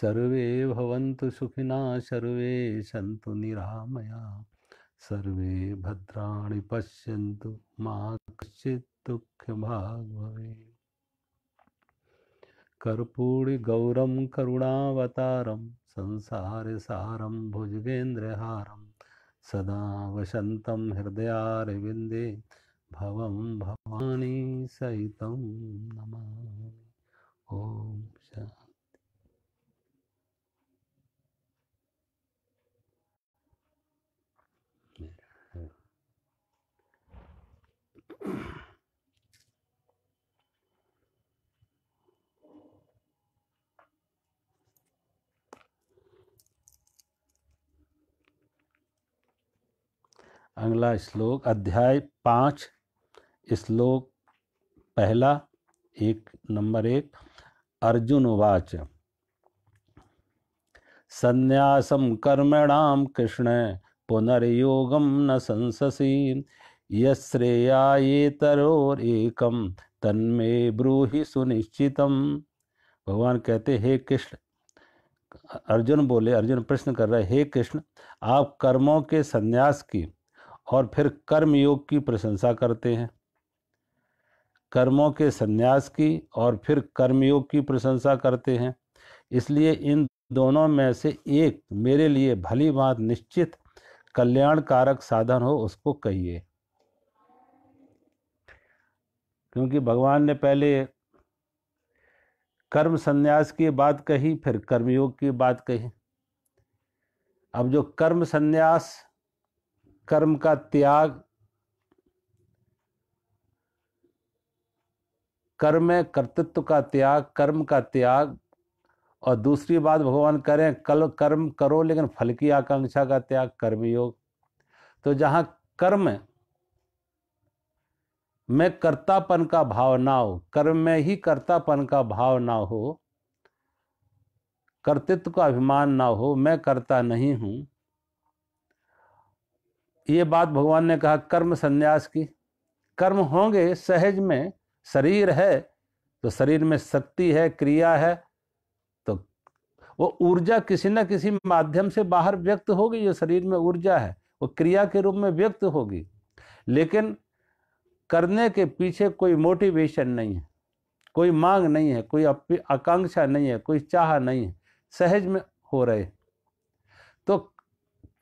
सर्वे भवन्तु सुखिना सर्वे सन्तु निरामया सर्वे भद्राणि पश्यन्तु मा कश्चित् दुःखभाग् भवेत् कर्पूरिगौरं करुणावतारं संसारसारं भुजगेन्द्रहारं सदा वसन्तं हृदयारविन्दे भवं भवानी सहितं नमामि ॐ शान्ति अगला श्लोक अध्याय पाँच श्लोक पहला एक नंबर एक अर्जुन उवाच संन्यासम कर्मणाम कृष्ण पुनर्योगम न संससी यश्रेयातरोकम तन्मे ब्रूहि सुनिश्चितम भगवान कहते हे कृष्ण अर्जुन बोले अर्जुन प्रश्न कर रहे हे कृष्ण आप कर्मों के संन्यास की और फिर कर्म योग की प्रशंसा करते हैं कर्मों के संन्यास की और फिर कर्मयोग की प्रशंसा करते हैं इसलिए इन दोनों में से एक मेरे लिए भली बात निश्चित कल्याणकारक साधन हो उसको कहिए क्योंकि भगवान ने पहले कर्म संन्यास की बात कही फिर कर्मयोग की बात कही अब जो कर्म संन्यास कर्म का त्याग कर्म है कर्तृत्व का त्याग कर्म का त्याग और दूसरी बात भगवान करें कल कर्म करो लेकिन फल की आकांक्षा का त्याग कर्मयोग तो जहाँ कर्म में कर्तापन का भाव ना हो कर्म में ही कर्तापन का भाव ना हो कर्तृत्व का अभिमान ना हो मैं करता नहीं हूँ ये बात भगवान ने कहा कर्म संन्यास की कर्म होंगे सहज में शरीर है तो शरीर में शक्ति है क्रिया है तो वो ऊर्जा किसी न किसी माध्यम से बाहर व्यक्त होगी जो शरीर में ऊर्जा है वो क्रिया के रूप में व्यक्त होगी लेकिन करने के पीछे कोई मोटिवेशन नहीं है कोई मांग नहीं है कोई आकांक्षा नहीं है कोई चाह नहीं है सहज में हो रहे तो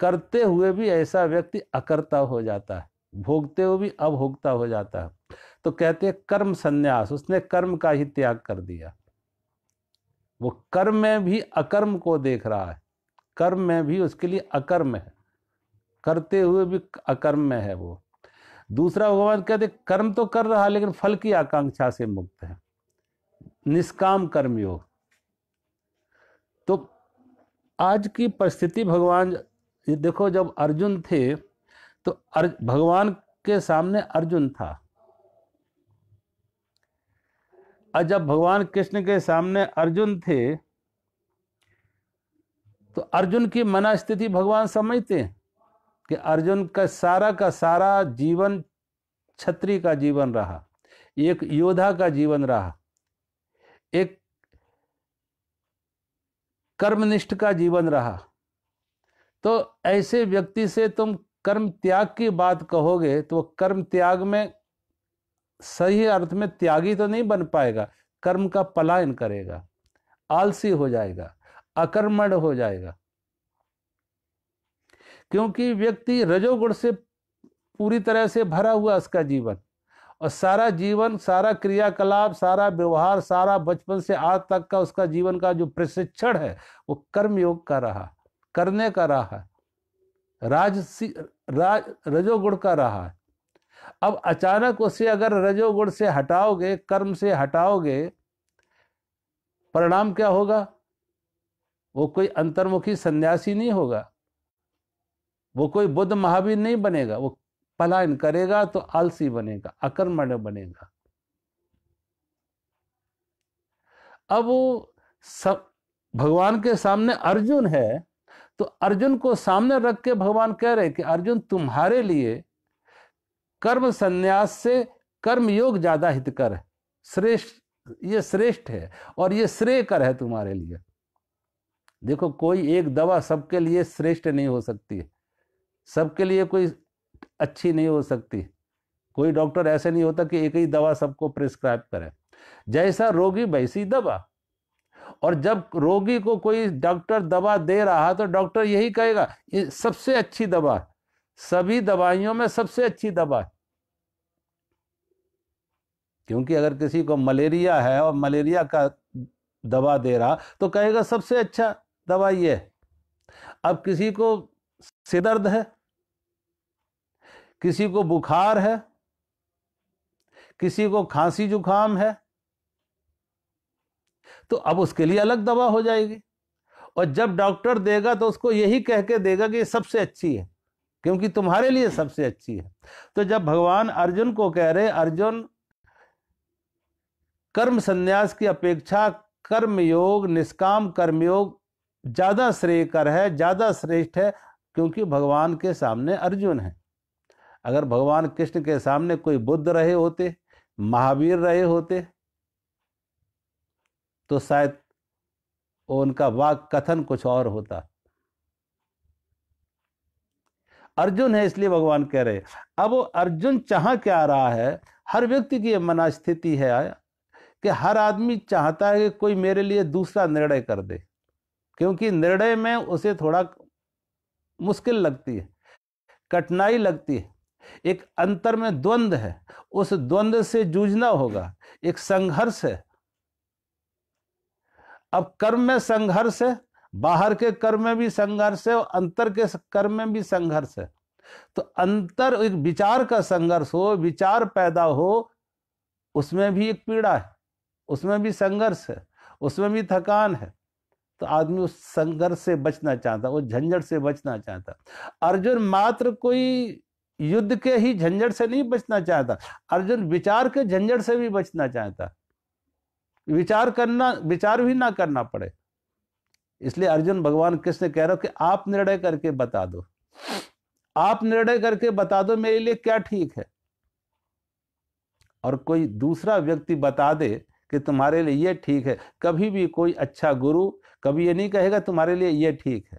करते हुए भी ऐसा व्यक्ति अकर्ता हो जाता है भोगते हुए भी अभोगता हो जाता है तो कहते हैं कर्म संन्यास उसने कर्म का ही त्याग कर दिया वो कर्म में भी अकर्म को देख रहा है कर्म में भी उसके लिए अकर्म है करते हुए भी अकर्म में है वो दूसरा भगवान कहते कर्म तो कर रहा है लेकिन फल की आकांक्षा से मुक्त है निष्काम कर्मयोग तो आज की परिस्थिति भगवान ये देखो जब अर्जुन थे तो अर्ज, भगवान के सामने अर्जुन था और जब भगवान कृष्ण के सामने अर्जुन थे तो अर्जुन की मना स्थिति भगवान समझते कि अर्जुन का सारा का सारा जीवन छत्री का जीवन रहा एक योद्धा का जीवन रहा एक कर्मनिष्ठ का जीवन रहा तो ऐसे व्यक्ति से तुम कर्म त्याग की बात कहोगे तो कर्म त्याग में सही अर्थ में त्यागी तो नहीं बन पाएगा कर्म का पलायन करेगा आलसी हो जाएगा अकर्मण हो जाएगा क्योंकि व्यक्ति रजोगुण से पूरी तरह से भरा हुआ उसका जीवन और सारा जीवन सारा क्रियाकलाप सारा व्यवहार सारा बचपन से आज तक का उसका जीवन का जो प्रशिक्षण है वो कर्मयोग का रहा करने का रहा है राज, राज रजोगुण का रहा है अब अचानक उसे अगर रजोगुण से हटाओगे कर्म से हटाओगे परिणाम क्या होगा वो कोई अंतर्मुखी सन्यासी नहीं होगा वो कोई बुद्ध महावीर नहीं बनेगा वो पलायन करेगा तो आलसी बनेगा अकर्मण्य बनेगा अब वो सब भगवान के सामने अर्जुन है तो अर्जुन को सामने रख के भगवान कह रहे कि अर्जुन तुम्हारे लिए कर्म संन्यास से कर्म योग ज्यादा हितकर है श्रेष्ठ ये श्रेष्ठ है और ये श्रेय कर है तुम्हारे लिए देखो कोई एक दवा सबके लिए श्रेष्ठ नहीं हो सकती है सबके लिए कोई अच्छी नहीं हो सकती कोई डॉक्टर ऐसे नहीं होता कि एक ही दवा सबको प्रिस्क्राइब करे जैसा रोगी वैसी दवा और जब रोगी को कोई डॉक्टर दवा दे रहा तो डॉक्टर यही कहेगा ये सबसे अच्छी दवा सभी दवाइयों में सबसे अच्छी दवा क्योंकि अगर किसी को मलेरिया है और मलेरिया का दवा दे रहा तो कहेगा सबसे अच्छा दवा ये अब किसी को सिदर्द है किसी को बुखार है किसी को खांसी जुकाम है तो अब उसके लिए अलग दवा हो जाएगी और जब डॉक्टर देगा तो उसको यही कह के देगा कि ये सबसे अच्छी है क्योंकि तुम्हारे लिए सबसे अच्छी है तो जब भगवान अर्जुन को कह रहे अर्जुन कर्म संन्यास की अपेक्षा कर्मयोग निष्काम कर्मयोग ज्यादा श्रेयकर है ज्यादा श्रेष्ठ है क्योंकि भगवान के सामने अर्जुन है अगर भगवान कृष्ण के सामने कोई बुद्ध रहे होते महावीर रहे होते तो शायद उनका वाक कथन कुछ और होता अर्जुन है इसलिए भगवान कह रहे अब वो अर्जुन चाह क्या रहा है हर व्यक्ति की मनास्थिति है कि हर आदमी चाहता है कि कोई मेरे लिए दूसरा निर्णय कर दे क्योंकि निर्णय में उसे थोड़ा मुश्किल लगती है कठिनाई लगती है एक अंतर में द्वंद्व है उस द्वंद्व से जूझना होगा एक संघर्ष है अब कर्म में संघर्ष है बाहर के कर्म में भी संघर्ष है और अंतर के कर्म में भी संघर्ष है तो अंतर एक विचार का संघर्ष हो विचार पैदा हो उसमें भी एक पीड़ा है उसमें भी संघर्ष है उसमें भी थकान है तो आदमी उस संघर्ष से बचना चाहता उस झंझट से बचना चाहता अर्जुन मात्र कोई युद्ध के ही झंझट से नहीं बचना चाहता अर्जुन विचार के झंझट से भी बचना चाहता विचार करना विचार भी ना करना पड़े इसलिए अर्जुन भगवान कृष्ण कह रहे हो कि आप निर्णय करके बता दो आप निर्णय करके बता दो मेरे लिए क्या ठीक है और कोई दूसरा व्यक्ति बता दे कि तुम्हारे लिए ये ठीक है कभी भी कोई अच्छा गुरु कभी ये नहीं कहेगा तुम्हारे लिए ये ठीक है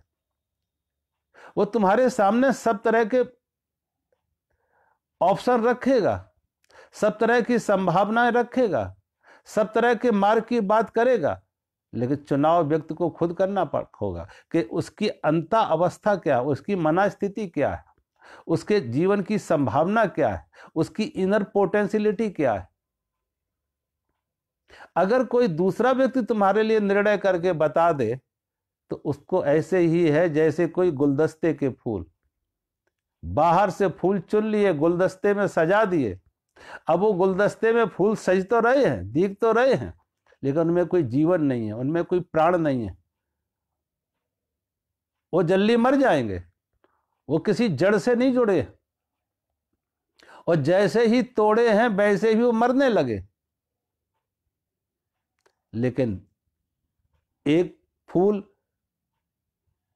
वो तुम्हारे सामने सब तरह के ऑप्शन रखेगा सब तरह की संभावनाएं रखेगा सब तरह के मार्ग की बात करेगा लेकिन चुनाव व्यक्ति को खुद करना होगा कि उसकी अंता अवस्था क्या है उसकी मना स्थिति क्या है उसके जीवन की संभावना क्या है उसकी इनर पोटेंशियलिटी क्या है अगर कोई दूसरा व्यक्ति तुम्हारे लिए निर्णय करके बता दे तो उसको ऐसे ही है जैसे कोई गुलदस्ते के फूल बाहर से फूल चुन लिए गुलदस्ते में सजा दिए अब वो गुलदस्ते में फूल सज तो रहे हैं दिख तो रहे हैं लेकिन उनमें कोई जीवन नहीं है उनमें कोई प्राण नहीं है वो जल्दी मर जाएंगे वो किसी जड़ से नहीं जुड़े और जैसे ही तोड़े हैं वैसे ही वो मरने लगे लेकिन एक फूल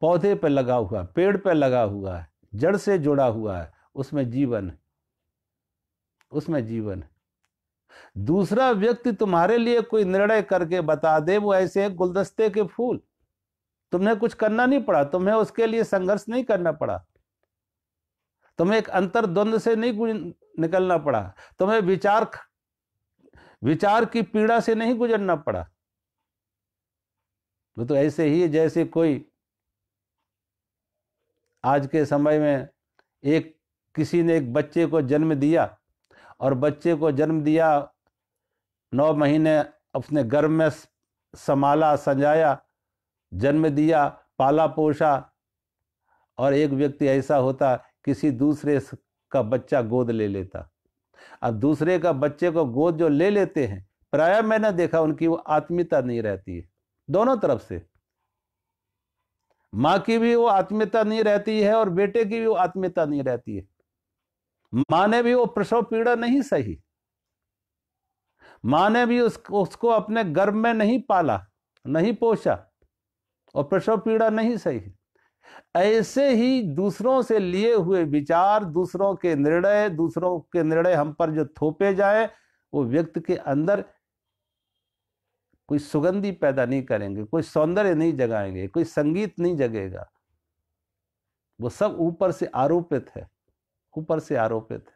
पौधे पर लगा हुआ पेड़ पर लगा हुआ है जड़ से जुड़ा हुआ है उसमें जीवन है उसमें जीवन है दूसरा व्यक्ति तुम्हारे लिए कोई निर्णय करके बता दे वो ऐसे है गुलदस्ते के फूल तुमने कुछ करना नहीं पड़ा तुम्हें उसके लिए संघर्ष नहीं करना पड़ा तुम्हें एक द्वंद से नहीं निकलना पड़ा तुम्हें विचार विचार की पीड़ा से नहीं गुजरना पड़ा वो तो ऐसे ही है जैसे कोई आज के समय में एक किसी ने एक बच्चे को जन्म दिया और बच्चे को जन्म दिया नौ महीने अपने गर्भ में संभाला सजाया जन्म दिया पाला पोषा और एक व्यक्ति ऐसा होता किसी दूसरे का बच्चा गोद ले लेता अब दूसरे का बच्चे को गोद जो ले लेते हैं प्राय मैंने देखा उनकी वो आत्मीयता नहीं रहती है दोनों तरफ से माँ की भी वो आत्मीयता नहीं रहती है और बेटे की भी वो आत्मीयता नहीं रहती है माँ ने भी वो प्रसव पीड़ा नहीं सही माँ ने भी उसको उसको अपने गर्भ में नहीं पाला नहीं पोषा और प्रसव पीड़ा नहीं सही ऐसे ही दूसरों से लिए हुए विचार दूसरों के निर्णय दूसरों के निर्णय हम पर जो थोपे जाए वो व्यक्ति के अंदर कोई सुगंधी पैदा नहीं करेंगे कोई सौंदर्य नहीं जगाएंगे कोई संगीत नहीं जगेगा वो सब ऊपर से आरोपित है ऊपर से आरोपित है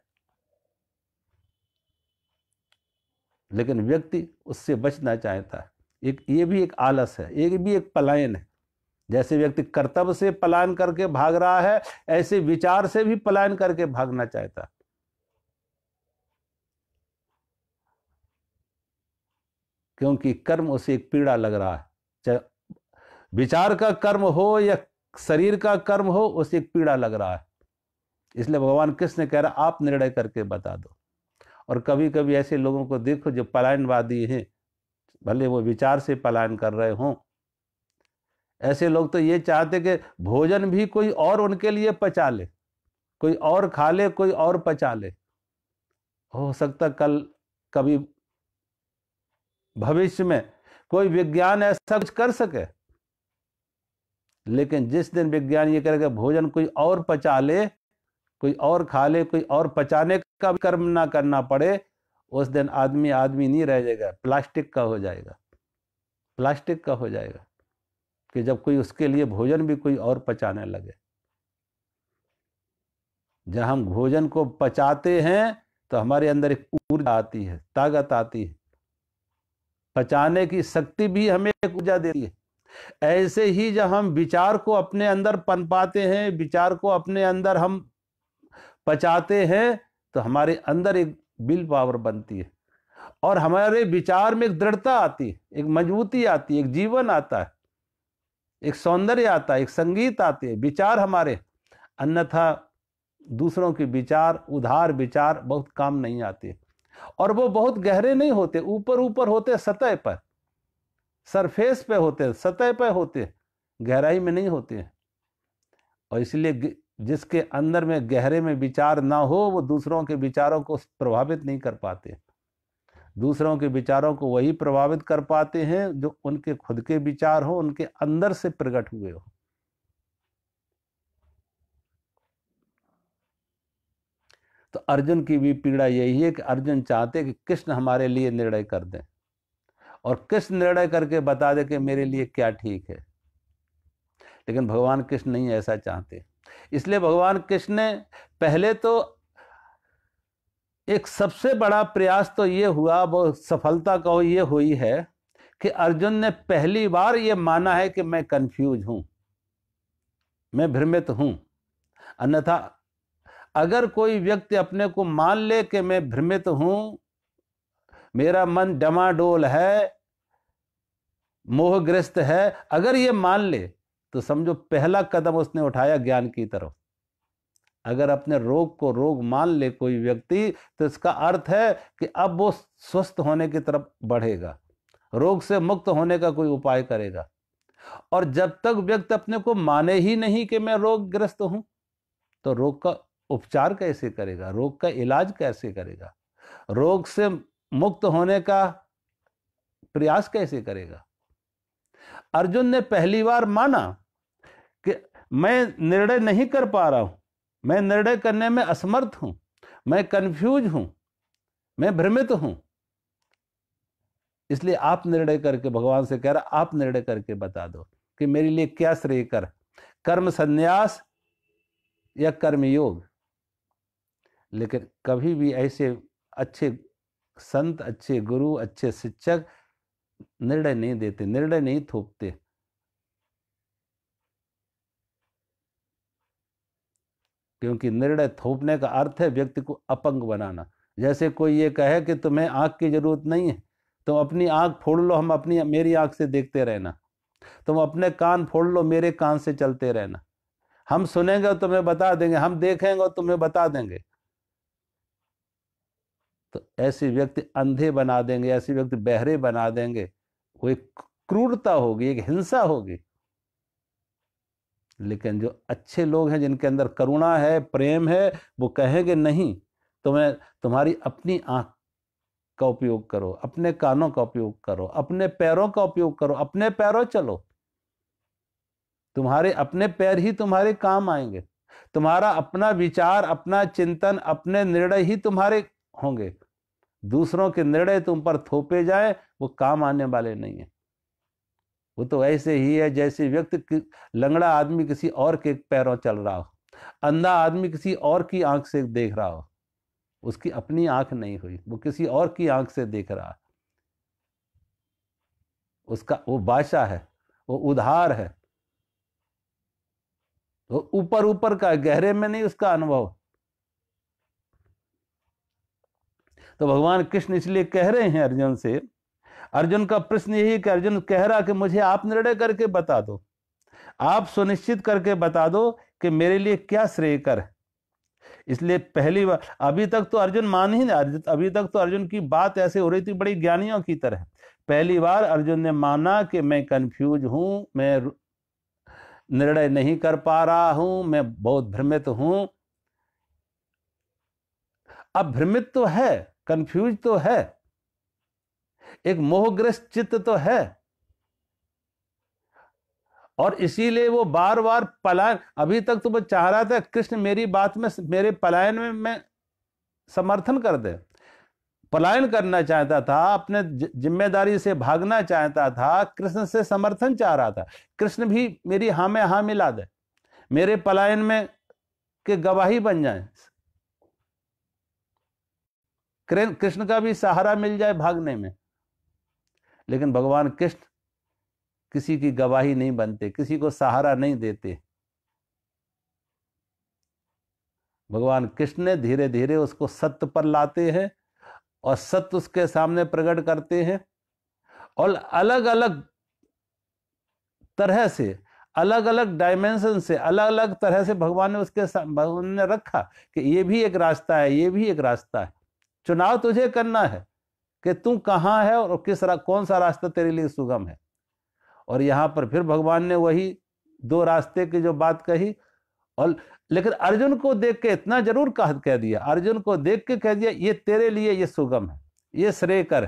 लेकिन व्यक्ति उससे बचना चाहता है एक ये भी एक आलस है ये भी एक पलायन है जैसे व्यक्ति कर्तव्य से पलायन करके भाग रहा है ऐसे विचार से भी पलायन करके भागना चाहता है क्योंकि कर्म उसे एक पीड़ा लग रहा है चाहे विचार का कर्म हो या शरीर का कर्म हो उसे एक पीड़ा लग रहा है इसलिए भगवान कृष्ण कह रहा आप निर्णय करके बता दो और कभी कभी ऐसे लोगों को देखो जो पलायनवादी हैं भले वो विचार से पलायन कर रहे हों ऐसे लोग तो ये चाहते कि भोजन भी कोई और उनके लिए पचा ले कोई और खा ले कोई और पचा ले हो सकता कल कभी भविष्य में कोई विज्ञान ऐसा कुछ कर सके लेकिन जिस दिन विज्ञान ये करेगा भोजन कोई और पचा ले कोई और खा ले कोई और पचाने का भी कर्म ना करना पड़े उस दिन आदमी आदमी नहीं रह जाएगा प्लास्टिक का हो जाएगा प्लास्टिक का हो जाएगा कि जब कोई उसके लिए भोजन भी कोई और पचाने लगे जब हम भोजन को पचाते हैं तो हमारे अंदर एक ऊर्जा आती है ताकत आती है पचाने की शक्ति भी हमें एक ऊर्जा देती है ऐसे ही जब हम विचार को अपने अंदर पनपाते हैं विचार को अपने अंदर हम पचाते हैं तो हमारे अंदर एक विल पावर बनती है और हमारे विचार में एक दृढ़ता आती है एक मजबूती आती है एक जीवन आता है एक सौंदर्य आता है एक संगीत आते हैं विचार हमारे अन्यथा दूसरों के विचार उधार विचार बहुत काम नहीं आते और वो बहुत गहरे नहीं होते ऊपर ऊपर होते सतह पर सरफेस पे होते सतह पे होते गहराई में नहीं होते और इसलिए जिसके अंदर में गहरे में विचार ना हो वो दूसरों के विचारों को प्रभावित नहीं कर पाते दूसरों के विचारों को वही प्रभावित कर पाते हैं जो उनके खुद के विचार हो उनके अंदर से प्रकट हुए हो तो अर्जुन की भी पीड़ा यही है कि अर्जुन चाहते कि कृष्ण हमारे लिए निर्णय कर दें और कृष्ण निर्णय करके बता दे कि मेरे लिए क्या ठीक है लेकिन भगवान कृष्ण नहीं ऐसा चाहते इसलिए भगवान कृष्ण ने पहले तो एक सबसे बड़ा प्रयास तो ये हुआ वो सफलता का ये हुई है कि अर्जुन ने पहली बार ये माना है कि मैं कंफ्यूज हूँ मैं भ्रमित हूँ अन्यथा अगर कोई व्यक्ति अपने को मान ले कि मैं भ्रमित हूँ मेरा मन डमाडोल है मोहग्रस्त है अगर ये मान ले तो समझो पहला कदम उसने उठाया ज्ञान की तरफ अगर अपने रोग को रोग मान ले कोई व्यक्ति तो इसका अर्थ है कि अब वो स्वस्थ होने की तरफ बढ़ेगा रोग से मुक्त होने का कोई उपाय करेगा और जब तक व्यक्ति अपने को माने ही नहीं कि मैं रोगग्रस्त हूं तो रोग का उपचार कैसे करेगा रोग का इलाज कैसे करेगा रोग से मुक्त होने का प्रयास कैसे करेगा अर्जुन ने पहली बार माना मैं निर्णय नहीं कर पा रहा हूं मैं निर्णय करने में असमर्थ हूं मैं कंफ्यूज हूं मैं भ्रमित हूं इसलिए आप निर्णय करके भगवान से कह रहा आप निर्णय करके बता दो कि मेरे लिए क्या श्रेय कर कर्म संन्यास या कर्म योग लेकिन कभी भी ऐसे अच्छे संत अच्छे गुरु अच्छे शिक्षक निर्णय नहीं देते निर्णय नहीं थोपते क्योंकि निर्णय थोपने का अर्थ है व्यक्ति को अपंग बनाना जैसे कोई ये कहे कि तुम्हें आँख की जरूरत नहीं है तुम अपनी आँख फोड़ लो हम अपनी मेरी आँख से देखते रहना तुम अपने कान फोड़ लो मेरे कान से चलते रहना हम सुनेंगे और तुम्हें बता देंगे हम देखेंगे और तुम्हें बता देंगे तो ऐसे व्यक्ति अंधे बना देंगे ऐसे व्यक्ति बहरे बना देंगे वो एक क्रूरता होगी एक हिंसा होगी लेकिन जो अच्छे लोग हैं जिनके अंदर करुणा है प्रेम है वो कहेंगे नहीं तुम्हें तो तुम्हारी अपनी आँख का उपयोग करो अपने कानों का उपयोग करो अपने पैरों का उपयोग करो अपने पैरों चलो तुम्हारे अपने पैर ही तुम्हारे काम आएंगे तुम्हारा अपना विचार अपना चिंतन अपने निर्णय ही तुम्हारे होंगे दूसरों के निर्णय तुम पर थोपे जाए वो काम आने वाले नहीं है वो तो ऐसे ही है जैसे व्यक्ति लंगड़ा आदमी किसी और के पैरों चल रहा हो अंधा आदमी किसी और की आंख से देख रहा हो उसकी अपनी आंख नहीं हुई वो किसी और की आंख से देख रहा है उसका वो बादशाह है वो उधार है वो ऊपर ऊपर का गहरे में नहीं उसका अनुभव तो भगवान कृष्ण इसलिए कह रहे हैं अर्जुन से अर्जुन का प्रश्न यही कि अर्जुन कह रहा कि मुझे आप निर्णय करके बता दो आप सुनिश्चित करके बता दो कि मेरे लिए क्या श्रेयकर है इसलिए पहली बार अभी तक तो अर्जुन मान ही नहीं अभी तक तो अर्जुन की बात ऐसे हो रही थी बड़ी ज्ञानियों की तरह पहली बार अर्जुन ने माना कि मैं कंफ्यूज हूं मैं निर्णय नहीं कर पा रहा हूं मैं बहुत भ्रमित हूं अब भ्रमित तो है कंफ्यूज तो है एक मोहग्रस्त चित्त तो है और इसीलिए वो बार बार पलायन अभी तक तो वो चाह रहा था कृष्ण मेरी बात में मेरे पलायन में मैं समर्थन कर दे पलायन करना चाहता था अपने जिम्मेदारी से भागना चाहता था कृष्ण से समर्थन चाह रहा था कृष्ण भी मेरी हाँ में हाँ मिला दे मेरे पलायन में के गवाही बन जाए कृष्ण का भी सहारा मिल जाए भागने में लेकिन भगवान कृष्ण किसी की गवाही नहीं बनते किसी को सहारा नहीं देते भगवान कृष्ण ने धीरे धीरे उसको सत्य पर लाते हैं और सत्य उसके सामने प्रकट करते हैं और अलग अलग तरह से अलग अलग डायमेंशन से अलग अलग तरह से भगवान ने उसके भगवान ने रखा कि ये भी एक रास्ता है ये भी एक रास्ता है चुनाव तुझे करना है कि तू कहाँ है और किस रा, कौन सा रास्ता तेरे लिए सुगम है और यहाँ पर फिर भगवान ने वही दो रास्ते की जो बात कही और लेकिन अर्जुन को देख के इतना जरूर कह कह दिया अर्जुन को देख के कह दिया ये तेरे लिए ये सुगम है ये श्रेय कर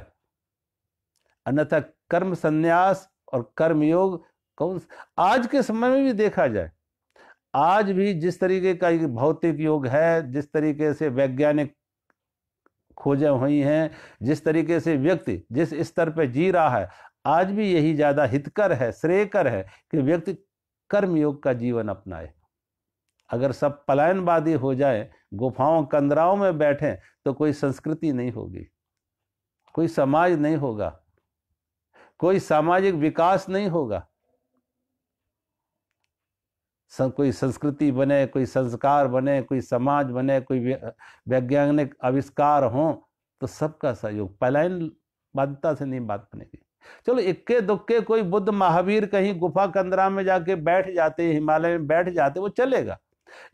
अन्यथा कर्म संन्यास और कर्म योग कौन आज के समय में भी देखा जाए आज भी जिस तरीके का भौतिक योग है जिस तरीके से वैज्ञानिक खोजें हुई हैं जिस तरीके से व्यक्ति जिस स्तर पर जी रहा है आज भी यही ज़्यादा हितकर है श्रेयकर है कि व्यक्ति कर्मयोग का जीवन अपनाए अगर सब पलायनवादी हो जाए गुफाओं कंदराओं में बैठें तो कोई संस्कृति नहीं होगी कोई समाज नहीं होगा कोई सामाजिक विकास नहीं होगा कोई संस्कृति बने कोई संस्कार बने कोई समाज बने कोई वैज्ञानिक आविष्कार हों तो सबका सहयोग पलायन बाध्यता से नहीं बात बनेगी चलो इक्के दुक्के कोई बुद्ध महावीर कहीं गुफा कंदरा में जाके बैठ जाते हिमालय में बैठ जाते वो चलेगा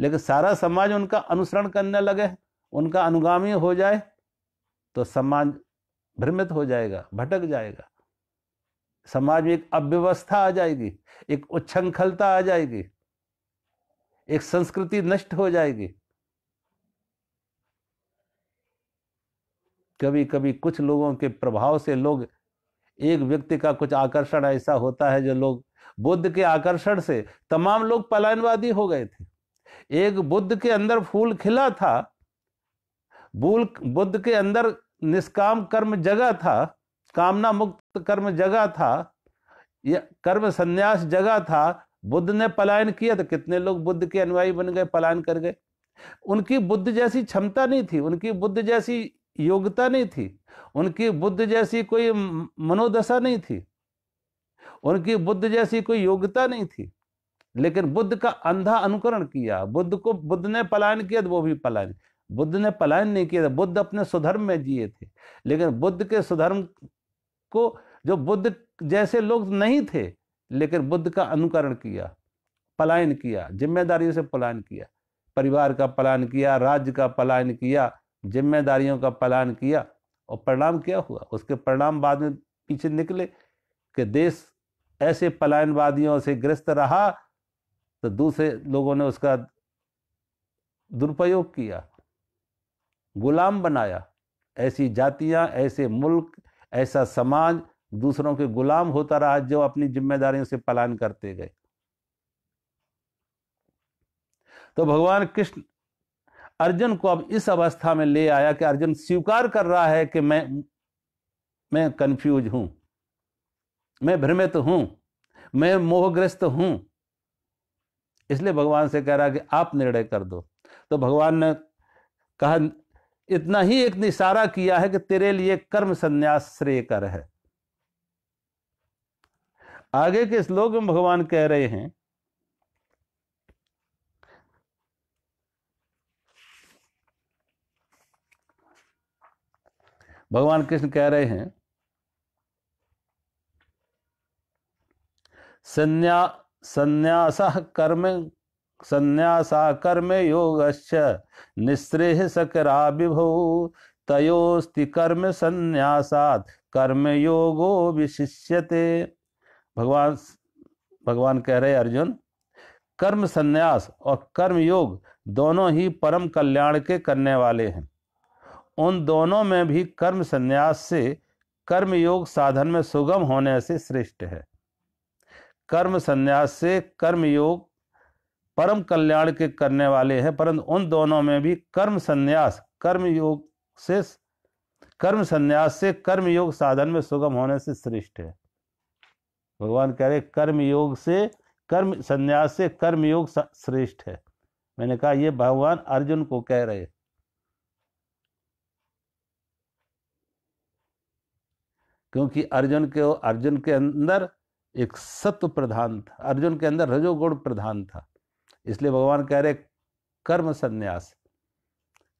लेकिन सारा समाज उनका अनुसरण करने लगे उनका अनुगामी हो जाए तो समाज भ्रमित हो जाएगा भटक जाएगा समाज में एक अव्यवस्था आ जाएगी एक उच्छृंखलता आ जाएगी एक संस्कृति नष्ट हो जाएगी कभी कभी कुछ लोगों के प्रभाव से लोग एक व्यक्ति का कुछ आकर्षण ऐसा होता है जो लोग बुद्ध के आकर्षण से तमाम लोग पलायनवादी हो गए थे एक बुद्ध के अंदर फूल खिला था बुद्ध के अंदर निष्काम कर्म जगह था कामना मुक्त कर्म जगह था कर्म संन्यास जगह था बुद्ध ने पलायन किया तो कितने लोग बुद्ध के अनुयायी बन गए पलायन कर गए उनकी बुद्ध जैसी क्षमता नहीं थी उनकी बुद्ध जैसी योग्यता नहीं थी उनकी बुद्ध जैसी कोई मनोदशा नहीं थी उनकी बुद्ध जैसी कोई योग्यता नहीं थी लेकिन बुद्ध का अंधा अनुकरण किया बुद्ध को बुद्ध ने पलायन किया तो वो भी पलायन बुद्ध ने पलायन नहीं किया था तो बुद्ध अपने सुधर्म में जिए थे लेकिन बुद्ध के सुधर्म को जो बुद्ध जैसे लोग नहीं थे लेकिन बुद्ध का अनुकरण किया पलायन किया जिम्मेदारियों से पलायन किया परिवार का पलायन किया राज्य का पलायन किया जिम्मेदारियों का पलायन किया और परिणाम क्या हुआ उसके परिणाम बाद में पीछे निकले कि देश ऐसे पलायनवादियों से ग्रस्त रहा तो दूसरे लोगों ने उसका दुरुपयोग किया गुलाम बनाया ऐसी जातियां ऐसे मुल्क ऐसा समाज दूसरों के गुलाम होता रहा जो अपनी जिम्मेदारियों से पलायन करते गए तो भगवान कृष्ण अर्जुन को अब इस अवस्था में ले आया कि अर्जुन स्वीकार कर रहा है कि मैं मैं कंफ्यूज हूं मैं भ्रमित हूं मैं मोहग्रस्त हूं इसलिए भगवान से कह रहा कि आप निर्णय कर दो तो भगवान ने कहा इतना ही एक निशारा किया है कि तेरे लिए कर्म संन्यास श्रेयकर है आगे के श्लोक में भगवान कह रहे हैं भगवान कृष्ण कह रहे हैं संन्या संन्यास कर्म संन्यास कर्म योगश्च निश्रेह सकरा विभो तयोस्ति कर्म संन्यासात कर्म योगो विशिष्यते भगवान भगवान कह रहे अर्जुन कर्म संन्यास और कर्म योग दोनों ही परम कल्याण के करने वाले हैं उन दोनों में भी कर्म संन्यास से कर्म योग साधन में सुगम होने से श्रेष्ठ है कर्म संन्यास से कर्म योग परम कल्याण के करने वाले हैं परंतु उन दोनों में भी कर्म संन्यास कर्म योग से कर्म संन्यास से कर्म योग साधन में सुगम होने से श्रेष्ठ है भगवान कह रहे कर्म योग से कर्म संन्यास से कर्म योग श्रेष्ठ है मैंने कहा ये भगवान अर्जुन को कह रहे क्योंकि अर्जुन के अर्जुन के अंदर एक सत्व प्रधान था अर्जुन के अंदर रजोगुण प्रधान था इसलिए भगवान कह रहे कर्म संन्यास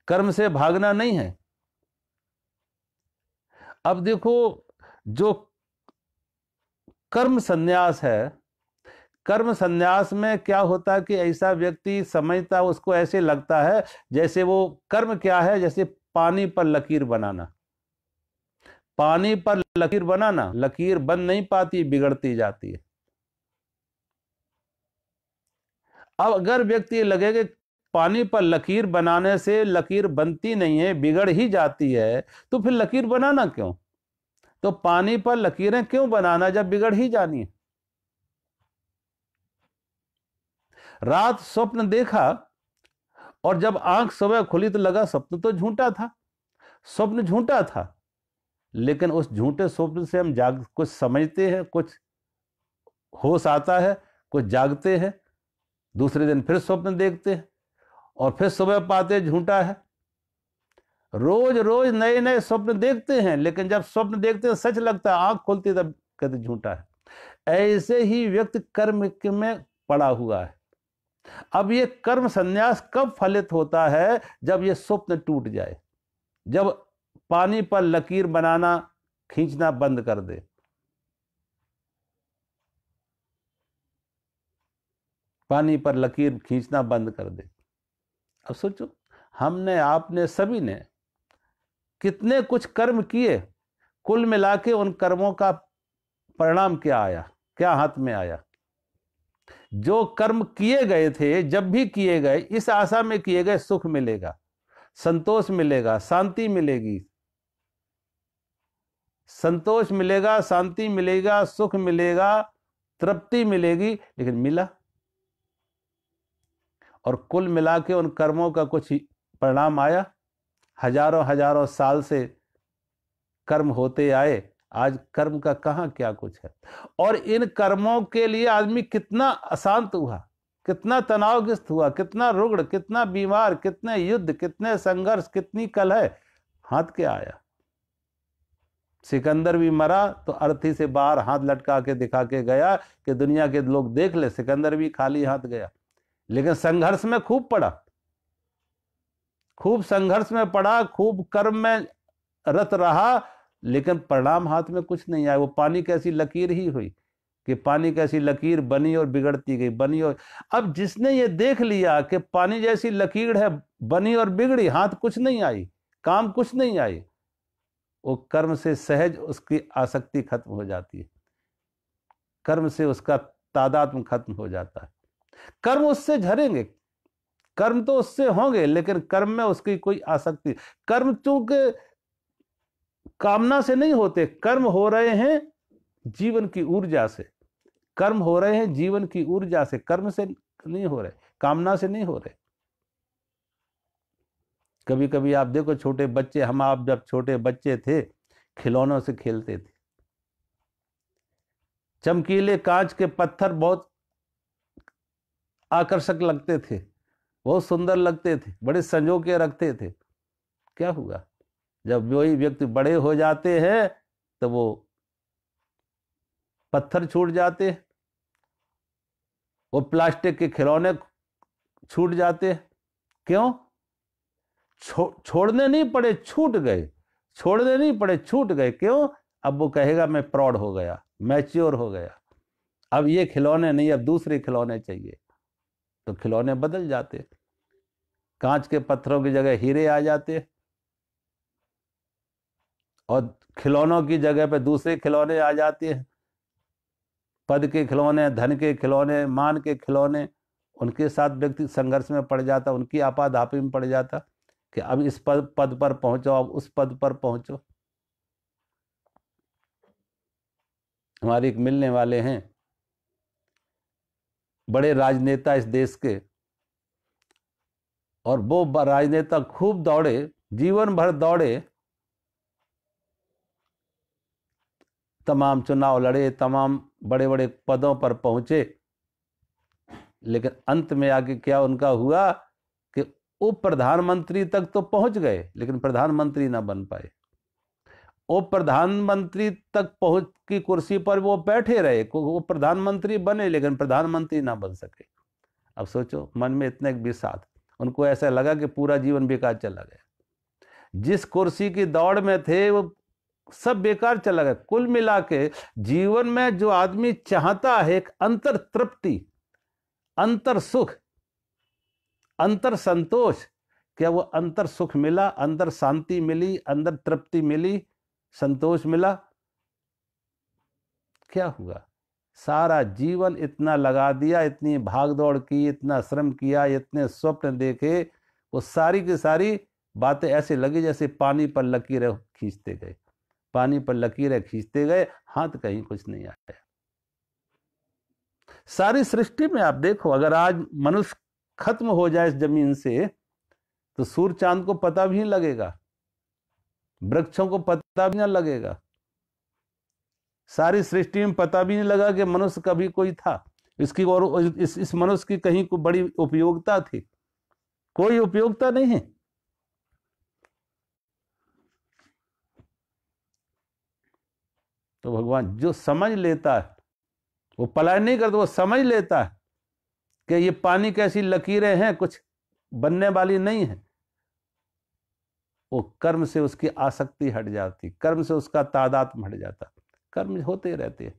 कर्म से भागना नहीं है अब देखो जो कर्म संन्यास है कर्म संन्यास में क्या होता है कि ऐसा व्यक्ति समझता उसको ऐसे लगता है जैसे वो कर्म क्या है जैसे पानी पर लकीर बनाना पानी पर लकीर बनाना लकीर बन नहीं पाती बिगड़ती जाती है अब अगर व्यक्ति लगे कि पानी पर लकीर बनाने से लकीर बनती नहीं है बिगड़ ही जाती है तो फिर लकीर बनाना क्यों तो पानी पर लकीरें क्यों बनाना जब बिगड़ ही जानी है रात स्वप्न देखा और जब आंख सुबह खुली तो लगा स्वप्न तो झूठा था स्वप्न झूठा था लेकिन उस झूठे स्वप्न से हम जाग कुछ समझते हैं कुछ होश आता है कुछ जागते हैं दूसरे दिन फिर स्वप्न देखते हैं और फिर सुबह पाते झूठा है रोज रोज नए नए स्वप्न देखते हैं लेकिन जब स्वप्न देखते हैं सच लगता है आंख खोलती तब कहते झूठा है ऐसे ही व्यक्ति कर्म में पड़ा हुआ है अब ये कर्म संन्यास कब फलित होता है जब ये स्वप्न टूट जाए जब पानी पर लकीर बनाना खींचना बंद कर दे पानी पर लकीर खींचना बंद कर दे अब सोचो हमने आपने सभी ने कितने कुछ कर्म किए कुल मिला के उन कर्मों का परिणाम क्या आया क्या हाथ में आया जो कर्म किए गए थे जब भी किए गए इस आशा में किए गए सुख मिलेगा संतोष मिलेगा शांति मिलेगी संतोष मिलेगा शांति मिलेगा सुख मिलेगा तृप्ति मिलेगी लेकिन मिला और कुल मिला के उन कर्मों का कुछ परिणाम आया हजारों हजारों साल से कर्म होते आए आज कर्म का कहाँ क्या कुछ है और इन कर्मों के लिए आदमी कितना अशांत हुआ कितना तनावग्रस्त हुआ कितना रुग्ण कितना बीमार कितने युद्ध कितने संघर्ष कितनी कलह हाथ के आया सिकंदर भी मरा तो अर्थी से बाहर हाथ लटका के दिखा के गया कि दुनिया के लोग देख ले सिकंदर भी खाली हाथ गया लेकिन संघर्ष में खूब पड़ा खूब संघर्ष में पड़ा खूब कर्म में रत रहा लेकिन परिणाम हाथ में कुछ नहीं आया वो पानी कैसी लकीर ही हुई कि पानी कैसी लकीर बनी और बिगड़ती गई बनी और अब जिसने ये देख लिया कि पानी जैसी लकीर है बनी और बिगड़ी हाथ कुछ नहीं आई काम कुछ नहीं आई वो कर्म से सहज उसकी आसक्ति खत्म हो जाती है कर्म से उसका तादात्म खत्म हो जाता है कर्म उससे झरेंगे कर्म तो उससे होंगे लेकिन कर्म में उसकी कोई आसक्ति कर्म चूंकि कामना से नहीं होते कर्म हो रहे हैं जीवन की ऊर्जा से कर्म हो रहे हैं जीवन की ऊर्जा से कर्म से नहीं हो रहे कामना से नहीं हो रहे कभी कभी आप देखो छोटे बच्चे हम आप जब छोटे बच्चे थे खिलौनों से खेलते थे चमकीले कांच के पत्थर बहुत आकर्षक लगते थे बहुत सुंदर लगते थे बड़े संजो के रखते थे क्या हुआ जब वही व्यक्ति बड़े हो जाते हैं तो वो पत्थर छूट जाते वो प्लास्टिक के खिलौने छूट जाते क्यों छो, छोड़ने नहीं पड़े छूट गए छोड़ने नहीं पड़े छूट गए क्यों अब वो कहेगा मैं प्रौढ़ हो गया मैच्योर हो गया अब ये खिलौने नहीं अब दूसरे खिलौने चाहिए तो खिलौने बदल जाते कांच के पत्थरों की जगह हीरे आ जाते और खिलौनों की जगह पे दूसरे खिलौने आ जाते हैं पद के खिलौने धन के खिलौने मान के खिलौने उनके साथ व्यक्ति संघर्ष में पड़ जाता उनकी आपाधापी में पड़ जाता कि अब इस पद पद पर पहुंचो अब उस पद पर पहुंचो हमारे एक मिलने वाले हैं बड़े राजनेता इस देश के और वो राजनेता खूब दौड़े जीवन भर दौड़े तमाम चुनाव लड़े तमाम बड़े बड़े पदों पर पहुंचे लेकिन अंत में आके क्या उनका हुआ कि वो प्रधानमंत्री तक तो पहुंच गए लेकिन प्रधानमंत्री ना बन पाए वो प्रधानमंत्री तक पहुंच की कुर्सी पर वो बैठे रहे वो प्रधानमंत्री बने लेकिन प्रधानमंत्री ना बन सके अब सोचो मन में इतना एक विषाद उनको ऐसा लगा कि पूरा जीवन बेकार चला गया जिस कुर्सी की दौड़ में थे वो सब बेकार चला गया कुल मिला के जीवन में जो आदमी चाहता है एक अंतर तृप्ति अंतर सुख अंतर संतोष क्या वो अंतर सुख मिला अंदर शांति मिली अंदर तृप्ति मिली संतोष मिला क्या हुआ सारा जीवन इतना लगा दिया इतनी भाग दौड़ की इतना श्रम किया इतने स्वप्न देखे वो सारी की सारी बातें ऐसे लगी जैसे पानी पर लकीरें खींचते गए पानी पर लकीरें खींचते गए हाथ कहीं कुछ नहीं आया सारी सृष्टि में आप देखो अगर आज मनुष्य खत्म हो जाए इस जमीन से तो सूर्य चांद को पता भी नहीं लगेगा वृक्षों को पता भी ना लगेगा सारी सृष्टि में पता भी नहीं लगा कि मनुष्य कभी कोई था इसकी और इस, इस मनुष्य की कहीं को बड़ी उपयोगिता थी कोई उपयोगिता नहीं है तो भगवान जो समझ लेता है वो पलायन नहीं करता वो समझ लेता है कि ये पानी कैसी लकीरें हैं कुछ बनने वाली नहीं है वो कर्म से उसकी आसक्ति हट जाती कर्म से उसका तादात्म हट जाता कर्म होते रहते हैं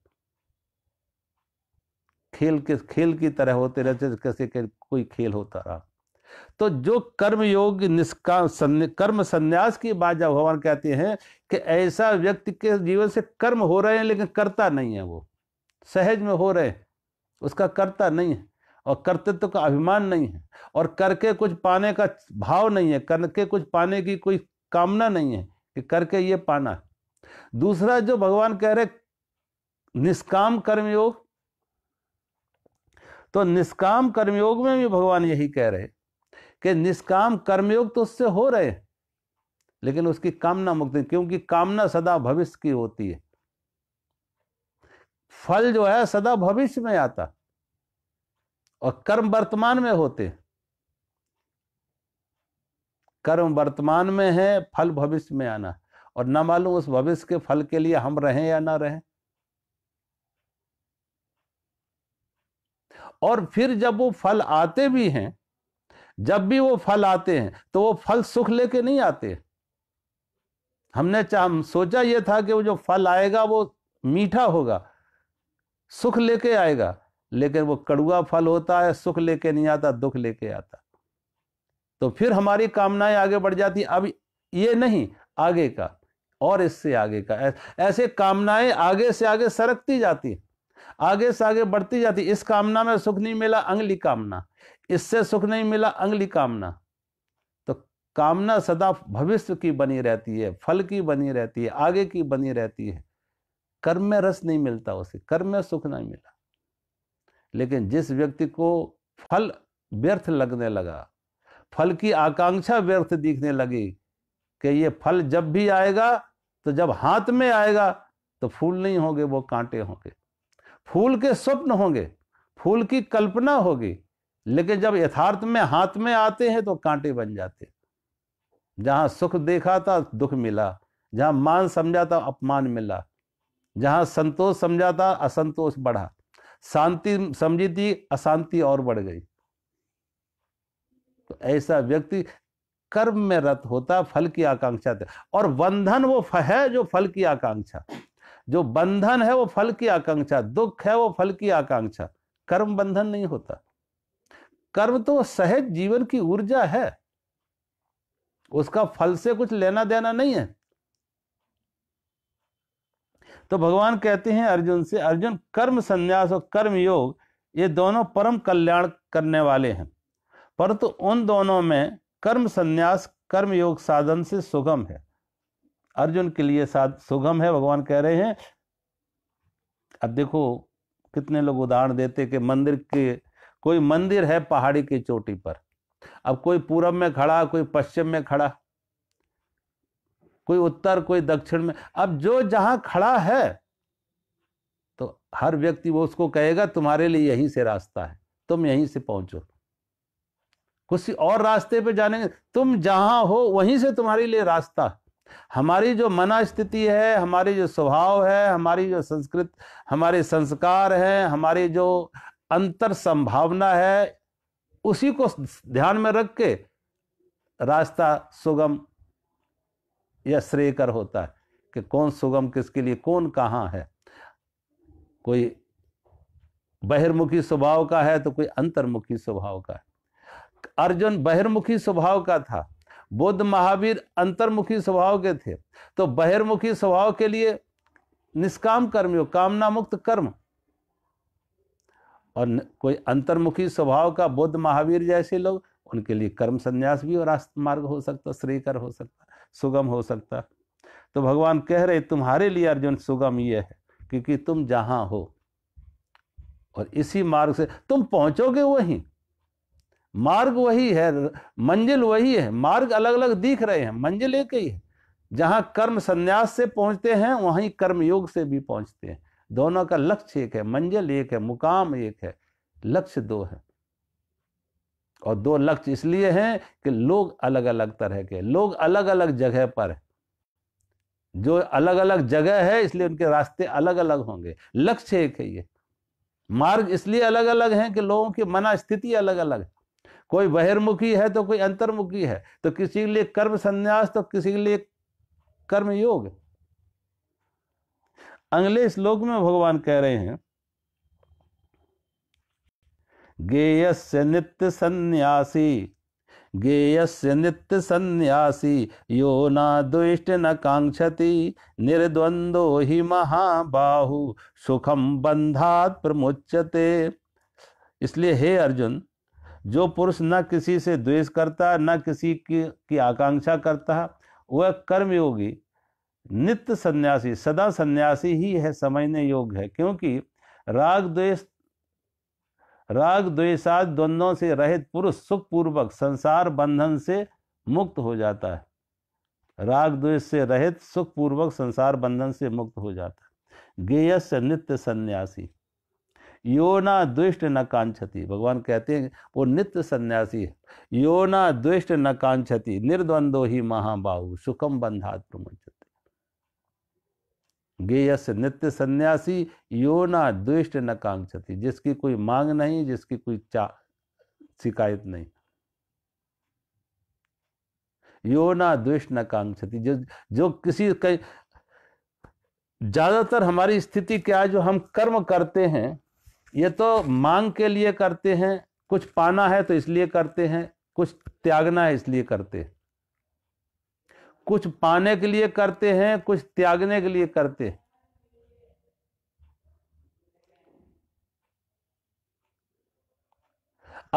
खेल के खेल की तरह होते रहते कैसे कोई खेल होता रहा तो जो कर्म योग निष्काम कर्म संन्यास की बात जब भगवान कहते हैं कि ऐसा व्यक्ति के जीवन से कर्म हो रहे हैं लेकिन करता नहीं है वो सहज में हो रहे उसका करता नहीं है और कर्तृत्व का अभिमान नहीं है और करके कुछ पाने का भाव नहीं है करके कुछ पाने की कोई कामना नहीं है कि करके ये पाना है दूसरा जो भगवान कह रहे निष्काम कर्मयोग तो निष्काम कर्मयोग में भी भगवान यही कह रहे कि निष्काम कर्मयोग तो उससे हो रहे हैं लेकिन उसकी कामना मुक्त क्योंकि कामना सदा भविष्य की होती है फल जो है सदा भविष्य में आता और कर्म वर्तमान में होते हैं कर्म वर्तमान में है फल भविष्य में आना और ना मालूम उस भविष्य के फल के लिए हम रहें या ना रहें और फिर जब वो फल आते भी हैं जब भी वो फल आते हैं तो वो फल सुख लेके नहीं आते हमने हम सोचा ये था कि वो जो फल आएगा वो मीठा होगा सुख लेके आएगा लेकिन वो कड़ुआ फल होता है सुख लेके नहीं आता दुख लेके आता तो फिर हमारी कामनाएं आगे बढ़ जाती अब ये नहीं आगे का और इससे आगे का ऐसे कामनाएं आगे से आगे सरकती जाती आगे से आगे बढ़ती जाती इस कामना में सुख नहीं मिला अंगली कामना इससे सुख नहीं मिला अंगली कामना तो कामना सदा भविष्य की बनी रहती है फल की बनी रहती है आगे की बनी रहती है कर्म में रस नहीं मिलता उसे कर्म में सुख नहीं मिला लेकिन जिस व्यक्ति को फल व्यर्थ लगने लगा फल की आकांक्षा व्यर्थ दिखने लगी कि ये फल जब भी आएगा तो जब हाथ में आएगा तो फूल नहीं होंगे वो कांटे होंगे फूल के स्वप्न होंगे फूल की कल्पना होगी लेकिन जब यथार्थ में हाथ में आते हैं तो कांटे बन जाते जहाँ सुख देखा था दुख मिला जहाँ मान समझा था अपमान मिला जहाँ संतोष समझा था असंतोष बढ़ा शांति समझी थी अशांति और बढ़ गई तो ऐसा व्यक्ति कर्म में रत होता फल की आकांक्षा थे और बंधन वो है जो फल की आकांक्षा जो बंधन है वो फल की आकांक्षा दुख है वो फल की आकांक्षा कर्म बंधन नहीं होता कर्म तो सहज जीवन की ऊर्जा है उसका फल से कुछ लेना देना नहीं है तो भगवान कहते हैं अर्जुन से अर्जुन कर्म संन्यास और कर्म योग ये दोनों परम कल्याण करने वाले हैं परंतु उन दोनों में कर्म संन्यास कर्म योग साधन से सुगम है अर्जुन के लिए साध सुगम है भगवान कह रहे हैं अब देखो कितने लोग उदाहरण देते कि मंदिर के कोई मंदिर है पहाड़ी की चोटी पर अब कोई पूरब में खड़ा कोई पश्चिम में खड़ा कोई उत्तर कोई दक्षिण में अब जो जहां खड़ा है तो हर व्यक्ति वो उसको कहेगा तुम्हारे लिए यहीं से रास्ता है तुम यहीं से पहुंचो कुछ और रास्ते पे जाने तुम जहां हो वहीं से तुम्हारे लिए रास्ता हमारी जो मना स्थिति है हमारी जो स्वभाव है हमारी जो संस्कृत हमारे संस्कार हैं हमारी जो अंतर संभावना है उसी को ध्यान में रख के रास्ता सुगम यह श्रेयकर होता है कि कौन सुगम किसके लिए कौन कहाँ है कोई बहिर्मुखी स्वभाव का है तो कोई अंतर्मुखी स्वभाव का है अर्जुन बहिर्मुखी स्वभाव का था बुद्ध महावीर अंतर्मुखी स्वभाव के थे तो बहिर्मुखी स्वभाव के लिए निष्काम कर्म कामना मुक्त कर्म और कोई अंतर्मुखी स्वभाव का बुद्ध महावीर जैसे लोग उनके लिए कर्म संन्यास भी और रास्ते मार्ग हो सकता श्रेयकर हो सकता सुगम हो सकता तो भगवान कह रहे तुम्हारे लिए अर्जुन सुगम ये है क्योंकि तुम जहाँ हो और इसी मार्ग से तुम पहुँचोगे वहीं मार्ग वही है मंजिल वही है मार्ग अलग अलग दिख रहे हैं मंजिल एक ही है जहाँ कर्म संन्यास से पहुँचते हैं वहीं कर्म योग से भी पहुँचते हैं दोनों का लक्ष्य एक है मंजिल एक है मुकाम एक है लक्ष्य दो है और दो लक्ष्य इसलिए हैं कि लोग अलग अलग तरह के लोग अलग अलग जगह पर जो अलग अलग जगह है इसलिए उनके रास्ते अलग अलग होंगे लक्ष्य एक है ये मार्ग इसलिए अलग अलग हैं कि लोगों की मना स्थिति अलग अलग है कोई बहिर्मुखी है तो कोई अंतर्मुखी है तो किसी के लिए कर्म संन्यास तो किसी के लिए कर्म योग अगले श्लोक में भगवान कह रहे हैं गेयस्य नित्य सन्यासी गेयस्य नित्य सन्यासी यो न दुष्ट न कांक्षति निर्द्वंदो हि महाबाहु सुखम बंधात प्रमुच्यते इसलिए हे अर्जुन जो पुरुष न किसी से द्वेष करता न किसी की, की आकांक्षा करता वह कर्मयोगी नित्य सन्यासी सदा सन्यासी ही है समझने योग्य है क्योंकि राग द्वेष राग द्वेषाद द्वंद्वों से रहित पुरुष सुखपूर्वक संसार बंधन से मुक्त हो जाता है राग द्वेष से रहित सुखपूर्वक संसार बंधन से मुक्त हो जाता है गेयस नित्य सन्यासी यो ना दुष्ट न कांक्षति भगवान कहते हैं वो नित्य सन्यासी है यो ना दुष्ट न कांक्षति निर्द्वंदो ही महाबाहु सुखम बंधात प्रमुचति गेयस नित्य सन्यासी यो ना द्वेष्ट न कांक्षति जिसकी कोई मांग नहीं जिसकी कोई चा शिकायत नहीं यो ना द्वेष्ट न कांक्षति जो जो किसी कई ज़्यादातर हमारी स्थिति क्या है जो हम कर्म करते हैं ये तो मांग के लिए करते हैं कुछ पाना है तो इसलिए करते हैं कुछ त्यागना है इसलिए करते हैं कुछ पाने के लिए करते हैं कुछ त्यागने के लिए करते हैं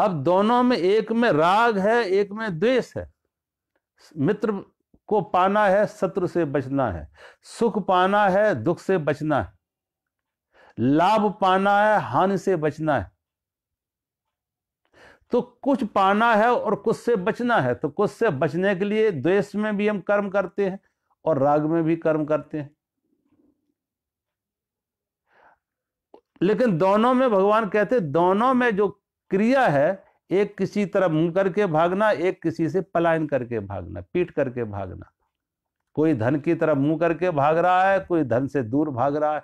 अब दोनों में एक में राग है एक में द्वेष है मित्र को पाना है शत्रु से बचना है सुख पाना है दुख से बचना है लाभ पाना है हानि से बचना है तो कुछ पाना है और कुछ से बचना है तो कुछ से बचने के लिए द्वेष में भी हम कर्म करते हैं और राग में भी कर्म करते हैं लेकिन दोनों में भगवान कहते दोनों में जो क्रिया है एक किसी तरफ मुंह करके भागना एक किसी से पलायन करके भागना पीट करके भागना कोई धन की तरफ मुंह करके भाग रहा है कोई धन से दूर भाग रहा है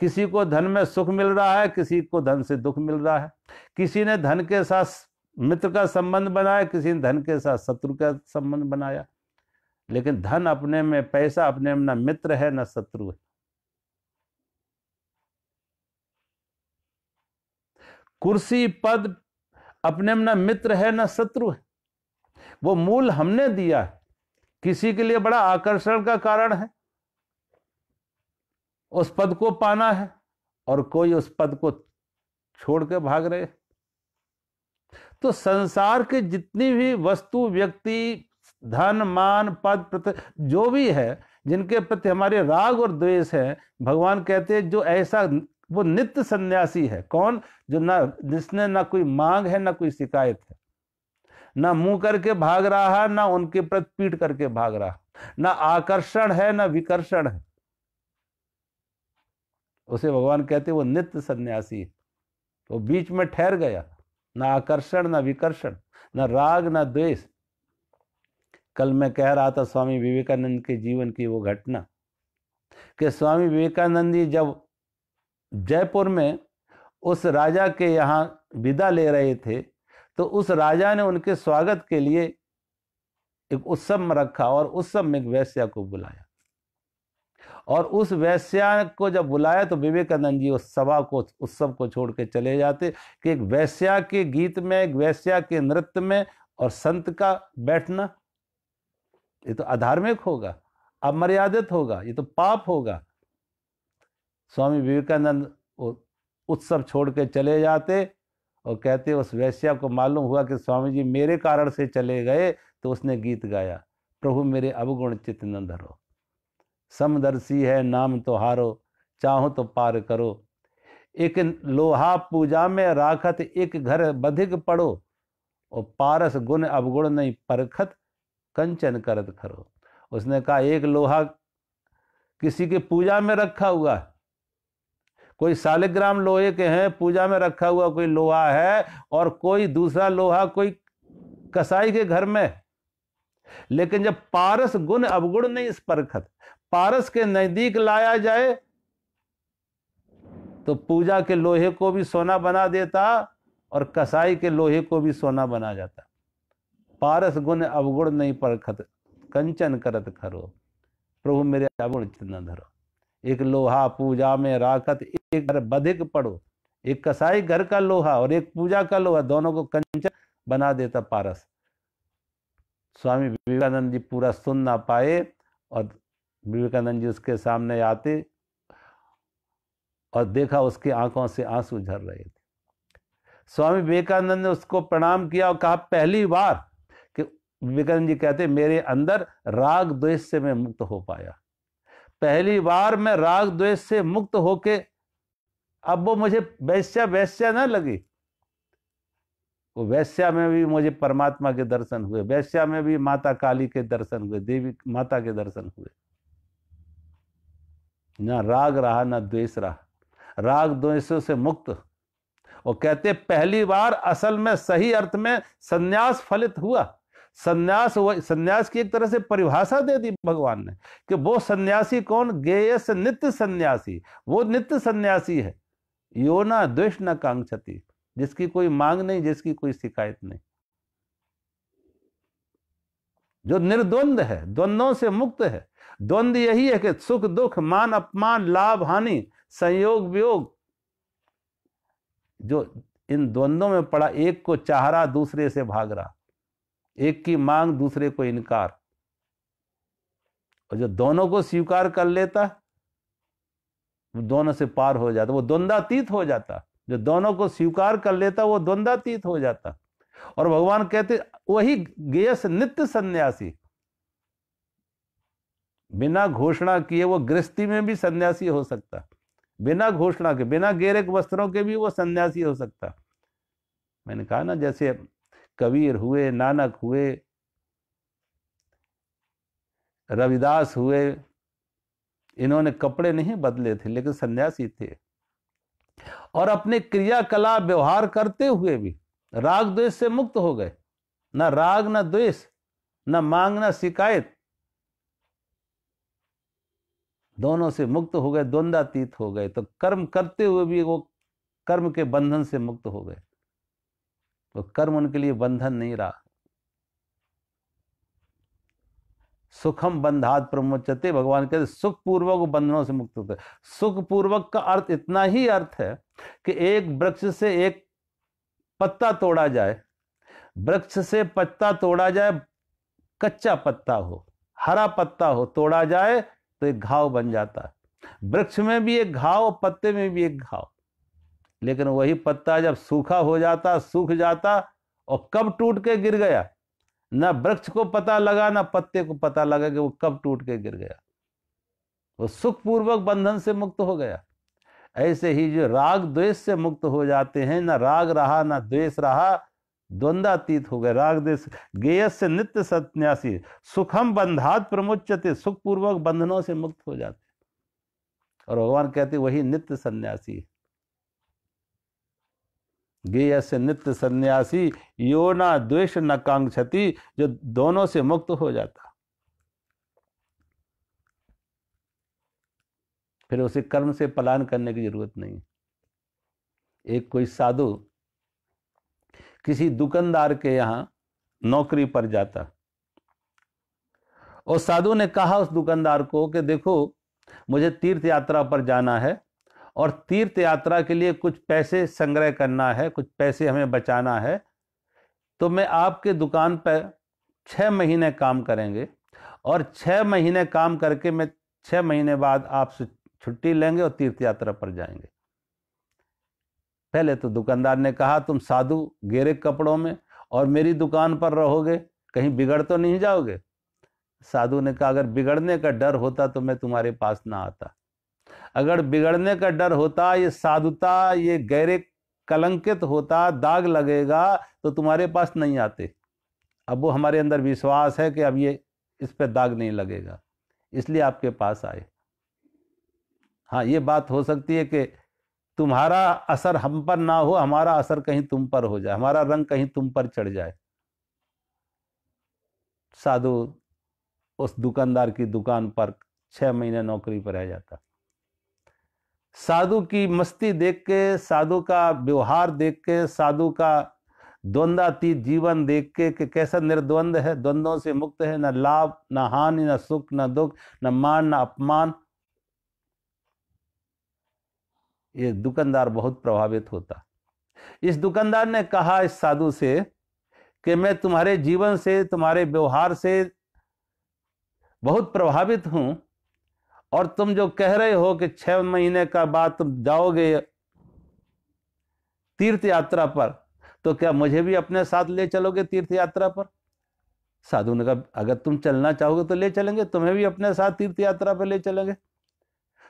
किसी को धन में सुख मिल रहा है किसी को धन से दुख मिल रहा है किसी ने धन के साथ मित्र का संबंध बनाया किसी ने धन के साथ शत्रु का संबंध बनाया लेकिन धन अपने में पैसा अपने में ना मित्र है ना शत्रु है कुर्सी पद अपने में ना मित्र है ना शत्रु है वो मूल हमने दिया है किसी के लिए बड़ा आकर्षण का कारण है उस पद को पाना है और कोई उस पद को छोड़ के भाग रहे तो संसार के जितनी भी वस्तु व्यक्ति धन मान पद प्रति जो भी है जिनके प्रति हमारे राग और द्वेष है भगवान कहते हैं जो ऐसा वो नित्य सन्यासी है कौन जो ना जिसने ना कोई मांग है ना कोई शिकायत है ना मुंह करके भाग रहा है ना उनके प्रति पीट करके भाग रहा ना आकर्षण है ना विकर्षण है उसे भगवान कहते वो नित्य सन्यासी है वो तो बीच में ठहर गया ना आकर्षण ना विकर्षण ना राग ना द्वेष कल मैं कह रहा था स्वामी विवेकानंद के जीवन की वो घटना कि स्वामी विवेकानंद जी जब जयपुर में उस राजा के यहाँ विदा ले रहे थे तो उस राजा ने उनके स्वागत के लिए एक उत्सव में रखा और उत्सव में एक वैश्या को बुलाया और उस वैश्या को जब बुलाया तो विवेकानंद जी उस सभा को उत्सव को छोड़ के चले जाते कि एक वैश्या के गीत में एक वैश्या के नृत्य में और संत का बैठना ये तो अधार्मिक होगा अमर्यादित होगा ये तो पाप होगा स्वामी विवेकानंद उत्सव छोड़ के चले जाते और कहते उस वैश्या को मालूम हुआ कि स्वामी जी मेरे कारण से चले गए तो उसने गीत गाया प्रभु मेरे अवगुण चित्त न धरो समदर्शी है नाम तो हारो चाहो तो पार करो एक लोहा पूजा में राखत एक घर बधिक पड़ो और पारस गुण अवगुण नहीं परखत कंचन करत करो उसने कहा एक लोहा किसी के पूजा में रखा हुआ कोई सालिग्राम लोहे के हैं पूजा में रखा हुआ कोई लोहा है और कोई दूसरा लोहा कोई कसाई के घर में लेकिन जब पारस गुण अवगुण नहीं इस परखत पारस के नजदीक लाया जाए तो पूजा के लोहे को भी सोना बना देता और कसाई के लोहे को भी सोना बना जाता पारस गुण अवगुण नहीं परखत कंचन करत खरो प्रभु मेरे अवगुण चिन्ह धरो एक लोहा पूजा में राखत एक घर बधिक पड़ो एक कसाई घर का लोहा और एक पूजा का लोहा दोनों को कंचन बना देता पारस स्वामी विवेकानंद जी पूरा सुन ना पाए और विवेकानंद जी उसके सामने आते और देखा उसकी आंखों से आंसू झर रहे थे स्वामी विवेकानंद ने उसको प्रणाम किया और कहा पहली बार कि विवेकानंद जी कहते मेरे अंदर राग द्वेष से मैं मुक्त हो पाया पहली बार मैं राग द्वेष से मुक्त होके अब वो मुझे वैश्या वैश्या ना लगी वो वैश्या में भी मुझे परमात्मा के दर्शन हुए वैश्या में भी माता काली के दर्शन हुए देवी माता के दर्शन हुए ना राग रहा ना द्वेष रहा राग द्वेषों से मुक्त वो कहते पहली बार असल में सही अर्थ में संन्यास फलित हुआ सन्यास वो सन्यास की एक तरह से परिभाषा दे दी भगवान ने कि वो सन्यासी कौन गेयस नित्य सन्यासी वो नित्य सन्यासी है यो ना द्वेष न कांक्षती जिसकी कोई मांग नहीं जिसकी कोई शिकायत नहीं जो निर्द्वंद है द्वंद्वों से मुक्त है द्वंद्व यही है कि सुख दुख मान अपमान लाभ हानि संयोग वियोग जो इन द्वंद्वों में पड़ा एक को चाह रहा दूसरे से भाग रहा एक की मांग दूसरे को इनकार और जो दोनों को स्वीकार कर लेता दोनों से पार हो जाता वो द्वंद्वातीत हो जाता जो दोनों को स्वीकार कर लेता वो द्वंद्वातीत हो जाता और भगवान कहते वही गेयस नित्य सन्यासी बिना घोषणा किए वो गृहस्थी में भी सन्यासी हो सकता बिना घोषणा के बिना गेरे वस्त्रों के भी वो सन्यासी हो सकता मैंने कहा ना जैसे कबीर हुए नानक हुए रविदास हुए इन्होंने कपड़े नहीं बदले थे लेकिन सन्यासी थे और अपने क्रियाकलाप व्यवहार करते हुए भी राग द्वेष से मुक्त हो गए ना राग ना द्वेष ना मांग ना शिकायत दोनों से मुक्त हो गए द्वंदातीत हो गए तो कर्म करते हुए भी वो कर्म के बंधन से मुक्त हो गए तो कर्म उनके लिए बंधन नहीं रहा सुखम बंधात प्रमोचते भगवान कहते सुख पूर्वक बंधनों से मुक्त होते सुख पूर्वक का अर्थ इतना ही अर्थ है कि एक वृक्ष से एक पत्ता तोड़ा जाए वृक्ष से पत्ता तोड़ा जाए कच्चा पत्ता हो हरा पत्ता हो तोड़ा जाए तो एक घाव बन जाता है वृक्ष में भी एक घाव पत्ते में भी एक घाव लेकिन वही पत्ता जब सूखा हो जाता सूख जाता और कब टूट के गिर गया न वृक्ष को पता लगा ना पत्ते को पता लगा कि वो कब टूट के गिर गया वो सुखपूर्वक बंधन से मुक्त हो गया ऐसे ही जो राग द्वेष से मुक्त हो जाते हैं ना राग रहा ना द्वेष रहा द्वंद्वातीत हो गए राग देश गेयस से नित्य सन्यासी सुखम बंधात प्रमुचते सुखपूर्वक बंधनों से मुक्त हो जाते और भगवान कहते वही नित्य सन्यासी गेयस से नित्य सन्यासी यो ना द्वेष न कांक्षति जो दोनों से मुक्त हो जाता फिर उसे कर्म से पलायन करने की जरूरत नहीं एक कोई साधु किसी दुकानदार के यहाँ नौकरी पर जाता और साधु ने कहा उस दुकानदार को कि देखो मुझे तीर्थ यात्रा पर जाना है और तीर्थ यात्रा के लिए कुछ पैसे संग्रह करना है कुछ पैसे हमें बचाना है तो मैं आपके दुकान पर छः महीने काम करेंगे और छः महीने काम करके मैं छः महीने बाद आपसे छुट्टी लेंगे और तीर्थ यात्रा पर जाएंगे पहले तो दुकानदार ने कहा तुम साधु गेरे कपड़ों में और मेरी दुकान पर रहोगे कहीं बिगड़ तो नहीं जाओगे साधु ने कहा अगर बिगड़ने का डर होता तो मैं तुम्हारे पास ना आता अगर बिगड़ने का डर होता ये साधुता ये गहरे कलंकित होता दाग लगेगा तो तुम्हारे पास नहीं आते अब वो हमारे अंदर विश्वास है कि अब ये इस पर दाग नहीं लगेगा इसलिए आपके पास आए हाँ ये बात हो सकती है कि तुम्हारा असर हम पर ना हो हमारा असर कहीं तुम पर हो जाए हमारा रंग कहीं तुम पर चढ़ जाए साधु उस दुकानदार की दुकान पर छह महीने नौकरी पर रह जाता साधु की मस्ती देख के साधु का व्यवहार देख के साधु का द्वंद्वातीत जीवन देख के कि कैसा निर्द्वंद है द्वंद्वों से मुक्त है न लाभ न हानि न सुख न दुख न मान न अपमान ये दुकानदार बहुत प्रभावित होता इस दुकानदार ने कहा इस साधु से कि मैं तुम्हारे जीवन से तुम्हारे व्यवहार से बहुत प्रभावित हूं और तुम जो कह रहे हो कि छ महीने का बाद तुम जाओगे तीर्थ यात्रा पर तो क्या मुझे भी अपने साथ ले चलोगे तीर्थ यात्रा पर साधु ने कहा अगर तुम चलना चाहोगे तो ले चलेंगे तुम्हें भी अपने साथ तीर्थ यात्रा पर ले चलेंगे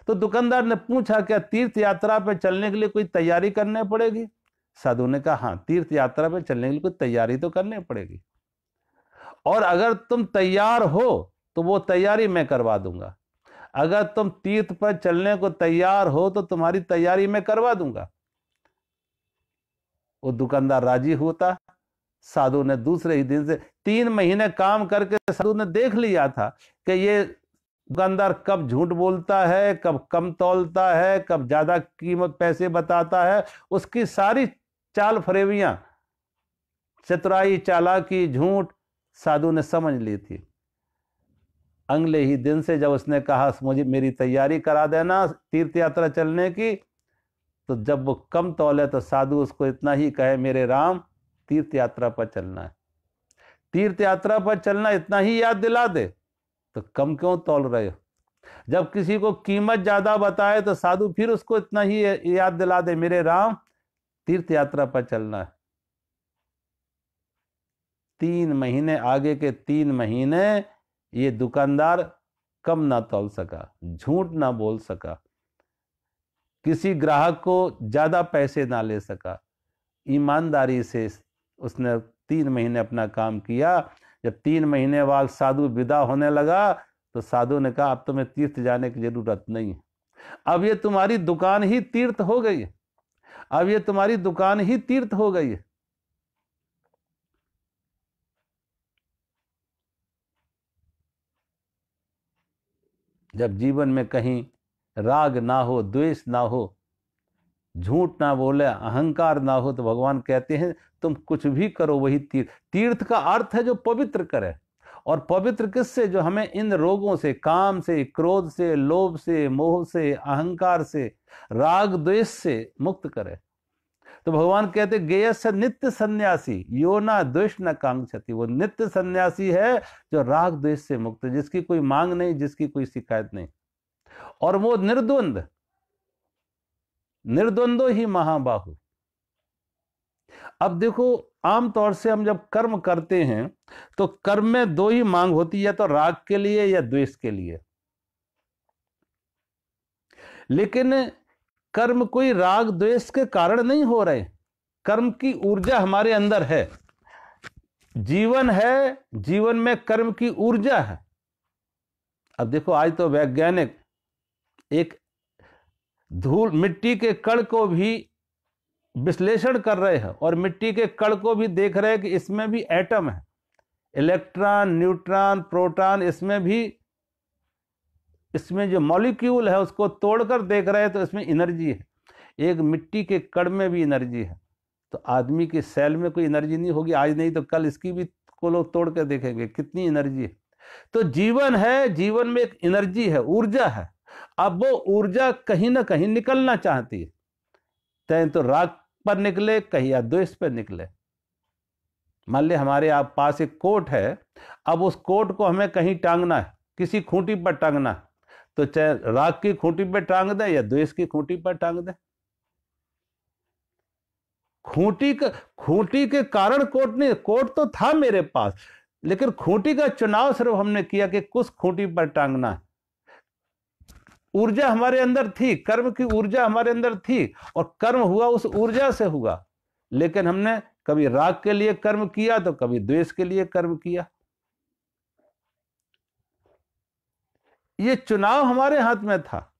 तो दुकानदार ने पूछा क्या तीर्थ यात्रा पे चलने के लिए कोई तैयारी करने पड़ेगी साधु ने कहा हाँ तीर्थ यात्रा पे चलने के लिए कोई तैयारी तो करनी पड़ेगी और अगर तुम तैयार हो तो वो तैयारी मैं करवा दूंगा अगर तुम तीर्थ पर चलने को तैयार हो तो तुम्हारी तैयारी मैं करवा दूंगा वो दुकानदार राजी होता साधु ने दूसरे ही दिन से तीन महीने काम करके साधु ने देख लिया था कि ये दुकानदार कब झूठ बोलता है कब कम तोलता है कब ज़्यादा कीमत पैसे बताता है उसकी सारी चाल फरेविया चतुराई चालाकी झूठ साधु ने समझ ली थी अगले ही दिन से जब उसने कहा मुझे मेरी तैयारी करा देना तीर्थ यात्रा चलने की तो जब वो कम तोले तो साधु उसको इतना ही कहे मेरे राम तीर्थ यात्रा पर चलना है तीर्थ यात्रा पर चलना इतना ही याद दिला दे तो कम क्यों तोल रहे हो जब किसी को कीमत ज्यादा बताए तो साधु फिर उसको इतना ही याद दिला दे मेरे राम तीर्थ यात्रा पर चलना है तीन महीने आगे के तीन महीने ये दुकानदार कम ना तोल सका झूठ ना बोल सका किसी ग्राहक को ज्यादा पैसे ना ले सका ईमानदारी से उसने तीन महीने अपना काम किया जब तीन महीने बाद साधु विदा होने लगा तो साधु ने कहा अब तुम्हें तो तीर्थ जाने की जरूरत नहीं है अब ये तुम्हारी दुकान ही तीर्थ हो गई है अब ये तुम्हारी दुकान ही तीर्थ हो गई है जब जीवन में कहीं राग ना हो द्वेष ना हो झूठ ना बोले अहंकार ना हो तो भगवान कहते हैं तुम कुछ भी करो वही तीर्थ तीर्थ का अर्थ है जो पवित्र करे और पवित्र किससे जो हमें इन रोगों से काम से क्रोध से लोभ से मोह से अहंकार से राग द्वेष से मुक्त करे तो भगवान कहते गेय से नित्य सन्यासी यो ना द्वेष न कांक्षति वो नित्य सन्यासी है जो राग द्वेष से मुक्त जिसकी कोई मांग नहीं जिसकी कोई शिकायत नहीं और वो निर्द्वंद निर्द्वंदो ही महाबाहु अब देखो आमतौर से हम जब कर्म करते हैं तो कर्म में दो ही मांग होती है तो राग के लिए या द्वेष के लिए लेकिन कर्म कोई राग द्वेष के कारण नहीं हो रहे कर्म की ऊर्जा हमारे अंदर है जीवन है जीवन में कर्म की ऊर्जा है अब देखो आज तो वैज्ञानिक एक धूल मिट्टी के कण को भी विश्लेषण कर रहे हैं और मिट्टी के कण को भी देख रहे हैं कि इसमें भी एटम है इलेक्ट्रॉन न्यूट्रॉन प्रोटॉन इसमें भी इसमें जो मॉलिक्यूल है उसको तोड़कर देख रहे हैं तो इसमें एनर्जी है एक मिट्टी के कण में भी एनर्जी है तो आदमी के सेल में कोई एनर्जी नहीं होगी आज नहीं तो कल इसकी भी को लोग तोड़ कर देखेंगे कितनी एनर्जी है तो जीवन है जीवन में एक एनर्जी है ऊर्जा है अब वो ऊर्जा कहीं ना कहीं निकलना चाहती है कहीं तो राग पर निकले कहीं या द्वेष पर निकले मान ली हमारे आप पास एक कोट है अब उस कोट को हमें कहीं टांगना है किसी खूंटी पर टांगना है तो चाहे राग की खूंटी पर टांग दे या द्वेष की खूंटी पर टांग दे खूंटी का खूंटी के कारण कोट नहीं कोट तो था मेरे पास लेकिन खूंटी का चुनाव सिर्फ हमने किया कि कुछ खूंटी पर टांगना है ऊर्जा हमारे अंदर थी कर्म की ऊर्जा हमारे अंदर थी और कर्म हुआ उस ऊर्जा से हुआ लेकिन हमने कभी राग के लिए कर्म किया तो कभी द्वेष के लिए कर्म किया ये चुनाव हमारे हाथ में था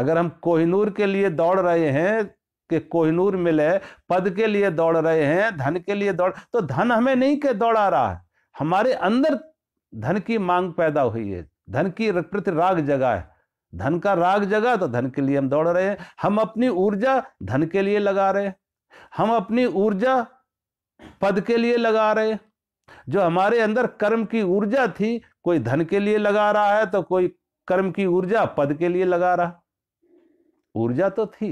अगर हम कोहिनूर के लिए दौड़ रहे हैं कि कोहिनूर मिले पद के लिए दौड़ रहे हैं धन के लिए दौड़ तो धन हमें नहीं के दौड़ आ रहा है हमारे अंदर धन की मांग पैदा हुई है धन की प्रति राग जगा है धन का राग जगा तो धन के लिए हम दौड़ रहे हैं हम अपनी ऊर्जा धन के लिए लगा रहे हैं हम अपनी ऊर्जा पद के लिए लगा रहे जो हमारे अंदर कर्म की ऊर्जा थी कोई धन के लिए लगा रहा है तो कोई कर्म की ऊर्जा पद के लिए लगा रहा ऊर्जा तो थी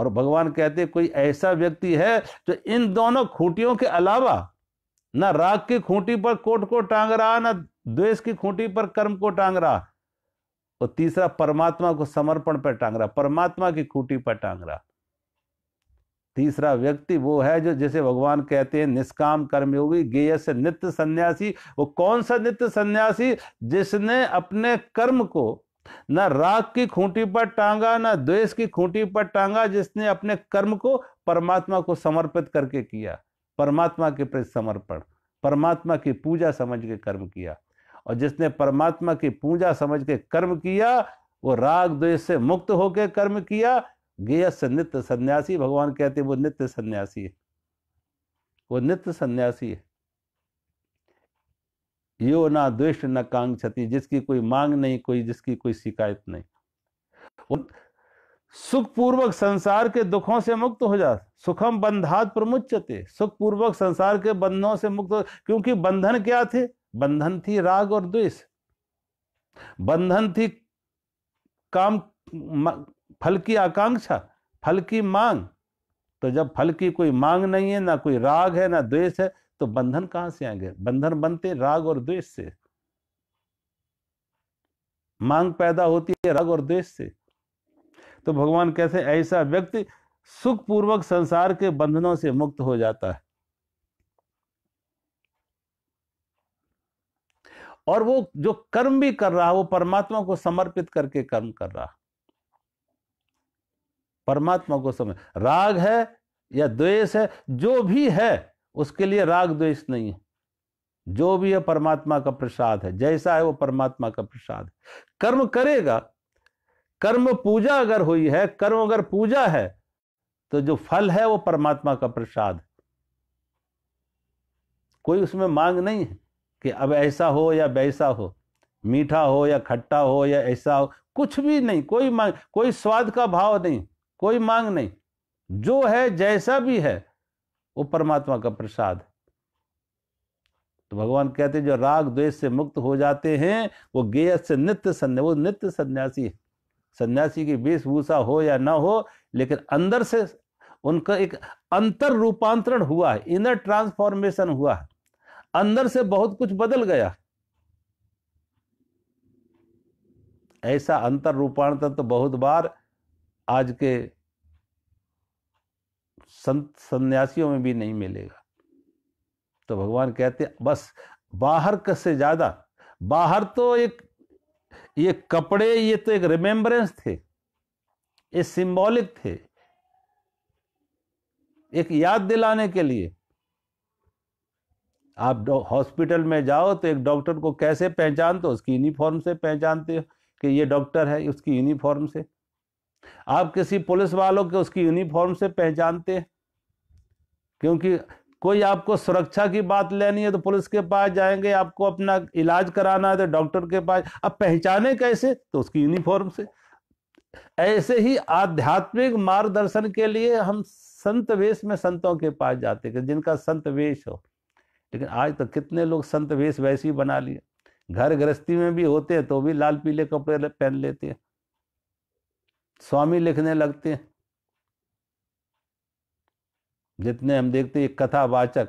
और भगवान कहते कोई ऐसा व्यक्ति है जो इन दोनों खूंटियों के अलावा ना राग की खूंटी पर कोट को टांग रहा ना द्वेष की खूंटी पर कर्म को टांग रहा और तीसरा परमात्मा को समर्पण पर टांग रहा परमात्मा की खूटी पर टांग रहा तीसरा व्यक्ति वो है जो जिसे भगवान कहते हैं निष्काम कर्मयोगी गेय से नित्य सन्यासी वो कौन सा नित्य सन्यासी जिसने अपने कर्म को न राग की खूंटी पर टांगा ना द्वेष की खूंटी पर टांगा जिसने अपने कर्म को परमात्मा को समर्पित करके किया परमात्मा के प्रति समर्पण परमात्मा की पूजा समझ के कर्म किया और जिसने परमात्मा की पूजा समझ के कर्म किया वो राग द्वेष से मुक्त होकर कर्म किया गेयस नित्य सन्यासी भगवान कहते वो नित्य सन्यासी है वो नित्य सन्यासी है यो ना द्वेष न कांग जिसकी कोई मांग नहीं कोई जिसकी कोई शिकायत नहीं सुखपूर्वक संसार के दुखों से मुक्त हो जा सुखम बंधात प्रमुचते सुखपूर्वक संसार के बंधनों से मुक्त क्योंकि बंधन क्या थे बंधन थी राग और द्वेष बंधन थी काम फल की आकांक्षा फल की मांग तो जब फल की कोई मांग नहीं है ना कोई राग है ना द्वेष है तो बंधन कहां से आएंगे बंधन बनते राग और द्वेष से मांग पैदा होती है राग और द्वेष से तो भगवान कैसे ऐसा व्यक्ति सुखपूर्वक संसार के बंधनों से मुक्त हो जाता है और वो जो कर्म भी कर रहा वो परमात्मा को समर्पित करके कर्म कर रहा परमात्मा को समझ राग है या द्वेष है जो भी है उसके लिए राग द्वेष नहीं है जो भी है परमात्मा का प्रसाद है जैसा है वो परमात्मा का प्रसाद है कर्म करेगा कर्म पूजा अगर हुई है कर्म अगर पूजा है तो जो फल है वो परमात्मा का प्रसाद है कोई उसमें मांग नहीं है कि अब ऐसा हो या वैसा हो मीठा हो या खट्टा हो या ऐसा हो कुछ भी नहीं कोई मांग कोई स्वाद का भाव नहीं कोई मांग नहीं जो है जैसा भी है वो परमात्मा का प्रसाद तो भगवान कहते हैं जो राग द्वेष से मुक्त हो जाते हैं वो गेय से नित्य संन्या वो नित्य सन्यासी है सन्यासी की वेशभूषा हो या ना हो लेकिन अंदर से उनका एक अंतर रूपांतरण हुआ है इनर ट्रांसफॉर्मेशन हुआ है अंदर से बहुत कुछ बदल गया ऐसा अंतर रूपांतर तो बहुत बार आज के संत सन्यासियों में भी नहीं मिलेगा तो भगवान कहते बस बाहर से ज्यादा बाहर तो एक ये कपड़े ये तो एक रिमेम्बरेंस थे ये सिंबॉलिक थे एक याद दिलाने के लिए आप हॉस्पिटल में जाओ तो एक डॉक्टर को कैसे पहचानते हो उसकी यूनिफॉर्म से पहचानते हो कि ये डॉक्टर है उसकी यूनिफॉर्म से आप किसी पुलिस वालों के उसकी यूनिफॉर्म से पहचानते हैं क्योंकि कोई आपको सुरक्षा की बात लेनी है तो पुलिस के पास जाएंगे आपको अपना इलाज कराना है तो डॉक्टर के पास अब पहचाने कैसे तो उसकी यूनिफॉर्म से ऐसे ही आध्यात्मिक मार्गदर्शन के लिए हम संत वेश में संतों के पास जाते हैं जिनका संत वेश हो लेकिन आज तक कितने लोग संत वेश वैसी बना लिए घर गृहस्थी में भी होते हैं तो भी लाल पीले कपड़े पहन लेते हैं स्वामी लिखने लगते हैं जितने हम देखते हैं कथावाचक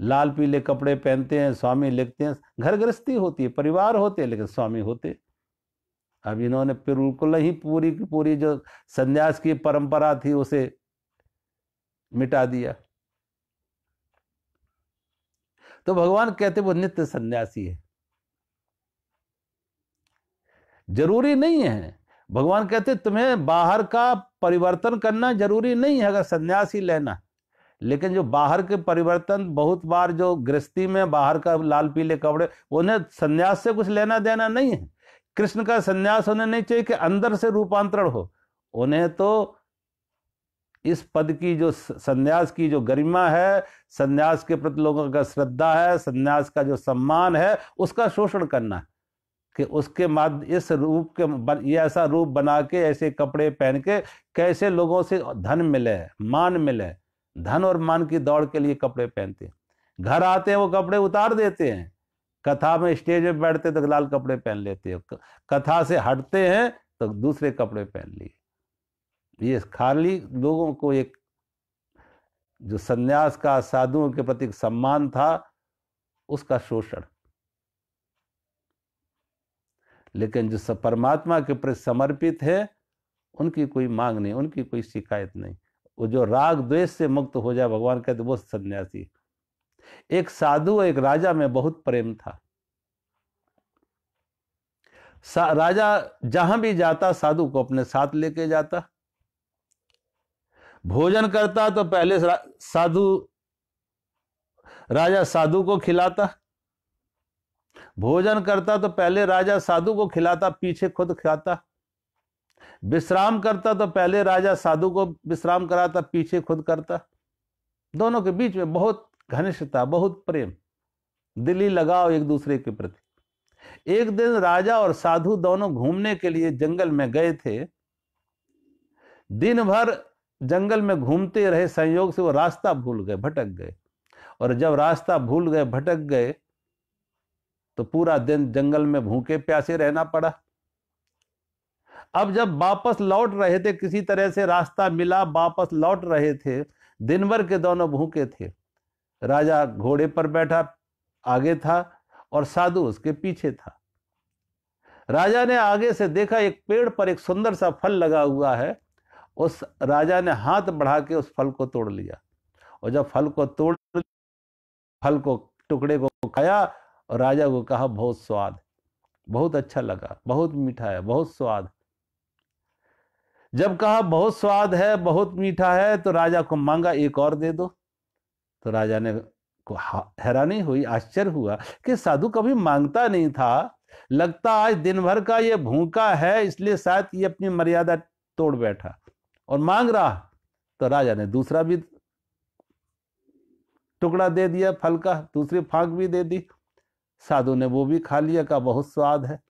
लाल पीले कपड़े पहनते हैं स्वामी लिखते हैं घर गृहस्थी होती है परिवार होते हैं लेकिन स्वामी होते अब इन्होंने बिल्कुल ही पूरी की पूरी जो संन्यास की परंपरा थी उसे मिटा दिया तो भगवान कहते वो नित्य सन्यासी है जरूरी नहीं है भगवान कहते तुम्हें बाहर का परिवर्तन करना जरूरी नहीं है अगर सन्यासी लेना लेकिन जो बाहर के परिवर्तन बहुत बार जो गृहस्थी में बाहर का लाल पीले कपड़े उन्हें सन्यास से कुछ लेना देना नहीं है कृष्ण का सन्यास होने नहीं चाहिए कि अंदर से रूपांतरण हो उन्हें तो इस पद की जो संन्यास की जो गरिमा है संन्यास के प्रति लोगों का श्रद्धा है संन्यास का जो सम्मान है उसका शोषण करना है कि उसके माध्य इस रूप के बन, ये ऐसा रूप बना के ऐसे कपड़े पहन के कैसे लोगों से धन मिले मान मिले धन और मान की दौड़ के लिए कपड़े पहनते हैं घर आते हैं वो कपड़े उतार देते हैं कथा में स्टेज में बैठते तो लाल कपड़े पहन लेते हैं कथा से हटते हैं तो दूसरे कपड़े पहन लिए ये खाली लोगों को एक जो संन्यास का साधुओं के प्रति सम्मान था उसका शोषण लेकिन जो परमात्मा के प्रति समर्पित है उनकी कोई मांग नहीं उनकी कोई शिकायत नहीं वो जो राग द्वेष से मुक्त हो जाए भगवान कहते वो सन्यासी एक साधु एक राजा में बहुत प्रेम था राजा जहां भी जाता साधु को अपने साथ लेके जाता भोजन करता तो पहले साधु राजा साधु को खिलाता भोजन करता तो पहले राजा साधु को खिलाता पीछे खुद खाता विश्राम करता तो पहले राजा साधु को विश्राम कराता पीछे खुद करता दोनों के बीच में बहुत घनिष्ठता बहुत प्रेम दिली लगाओ एक दूसरे के प्रति एक दिन राजा और साधु दोनों घूमने के लिए जंगल में गए थे दिन भर जंगल में घूमते रहे संयोग से वो रास्ता भूल गए भटक गए और जब रास्ता भूल गए भटक गए तो पूरा दिन जंगल में भूखे प्यासे रहना पड़ा अब जब वापस लौट रहे थे किसी तरह से रास्ता मिला वापस लौट रहे थे दिन भर के दोनों भूखे थे राजा घोड़े पर बैठा आगे था और साधु उसके पीछे था राजा ने आगे से देखा एक पेड़ पर एक सुंदर सा फल लगा हुआ है उस राजा ने हाथ बढ़ा के उस फल को तोड़ लिया और जब फल को तोड़ फल को टुकड़े को खाया और राजा को कहा बहुत स्वाद बहुत अच्छा लगा बहुत मीठा है बहुत स्वाद जब कहा बहुत स्वाद है बहुत मीठा है तो राजा को मांगा एक और दे दो तो राजा ने को हैरानी हुई आश्चर्य हुआ कि साधु कभी मांगता नहीं था लगता आज दिन भर का ये भूखा है इसलिए शायद ये अपनी मर्यादा तोड़ बैठा और मांग रहा तो राजा ने दूसरा भी टुकड़ा दे दिया फल का दूसरी फांक भी दे दी साधु ने वो भी खा लिया का बहुत स्वाद है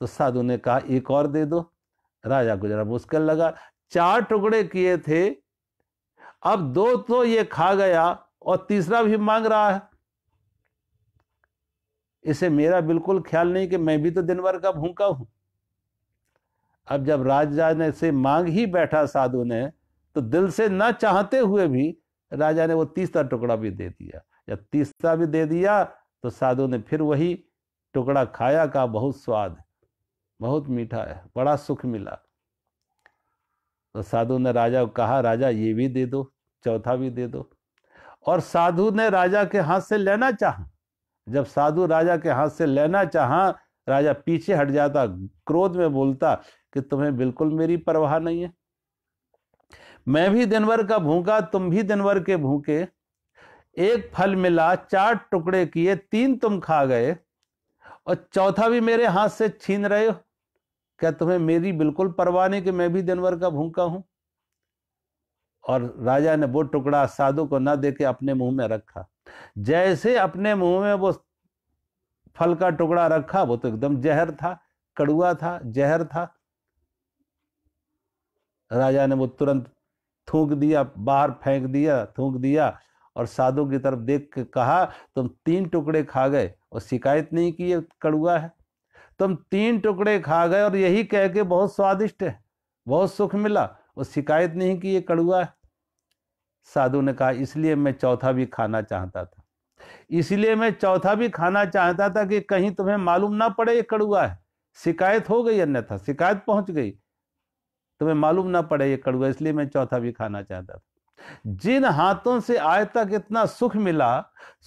तो साधु ने कहा एक और दे दो राजा को जरा मुश्किल लगा चार टुकड़े किए थे अब दो तो ये खा गया और तीसरा भी मांग रहा है इसे मेरा बिल्कुल ख्याल नहीं कि मैं भी तो दिन भर का भूखा हूं अब जब राजा ने से मांग ही बैठा साधु ने तो दिल से ना चाहते हुए भी राजा ने वो तीसरा टुकड़ा भी दे दिया जब तीसरा भी दे दिया तो साधु ने फिर वही टुकड़ा खाया का बहुत स्वाद बहुत मीठा है बड़ा सुख मिला तो साधु ने राजा को कहा राजा ये भी दे दो चौथा भी दे दो और साधु ने राजा के हाथ से लेना चाहा जब साधु राजा के हाथ से लेना चाहा राजा पीछे हट जाता क्रोध में बोलता कि तुम्हें बिल्कुल मेरी परवाह नहीं है मैं भी दिन भर का भूखा तुम भी दिन भर के भूखे एक फल मिला चार टुकड़े किए तीन तुम खा गए और चौथा भी मेरे हाथ से छीन रहे हो क्या तुम्हें मेरी बिल्कुल परवाह नहीं कि मैं भी दिन भर का भूखा हूं और राजा ने वो टुकड़ा साधु को ना देके अपने मुंह में रखा जैसे अपने मुंह में वो फल का टुकड़ा रखा वो तो एकदम जहर था कड़ुआ था जहर था राजा ने वो तुरंत थूक दिया बाहर फेंक दिया थूक दिया और साधु की तरफ देख के कहा तुम तीन टुकड़े खा गए और शिकायत नहीं की ये कड़ुआ है तुम तीन टुकड़े खा गए और यही कह के बहुत स्वादिष्ट है बहुत सुख मिला और शिकायत नहीं की ये कड़ुआ है साधु ने कहा इसलिए मैं चौथा भी खाना चाहता था इसलिए मैं चौथा भी खाना चाहता था कि कहीं तुम्हें मालूम ना पड़े ये कड़ुआ है शिकायत हो गई अन्यथा शिकायत पहुंच गई तुम्हें मालूम ना पड़े ये कड़ुआ इसलिए मैं चौथा भी खाना चाहता था जिन हाथों से आज तक इतना सुख मिला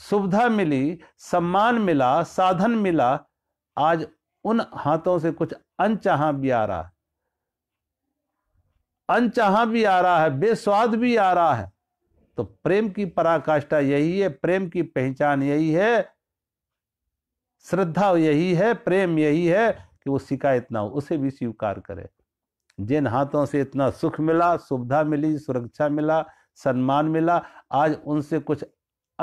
सुविधा मिली सम्मान मिला साधन मिला आज उन हाथों से कुछ अनचाहा भी आ रहा है अनचाहा भी आ रहा है बेस्वाद भी आ रहा है तो प्रेम की पराकाष्ठा यही है प्रेम की पहचान यही है श्रद्धा यही है प्रेम यही है कि वो शिकायत ना हो उसे भी स्वीकार करे जिन हाथों से इतना सुख मिला सुविधा मिली सुरक्षा मिला सम्मान मिला आज उनसे कुछ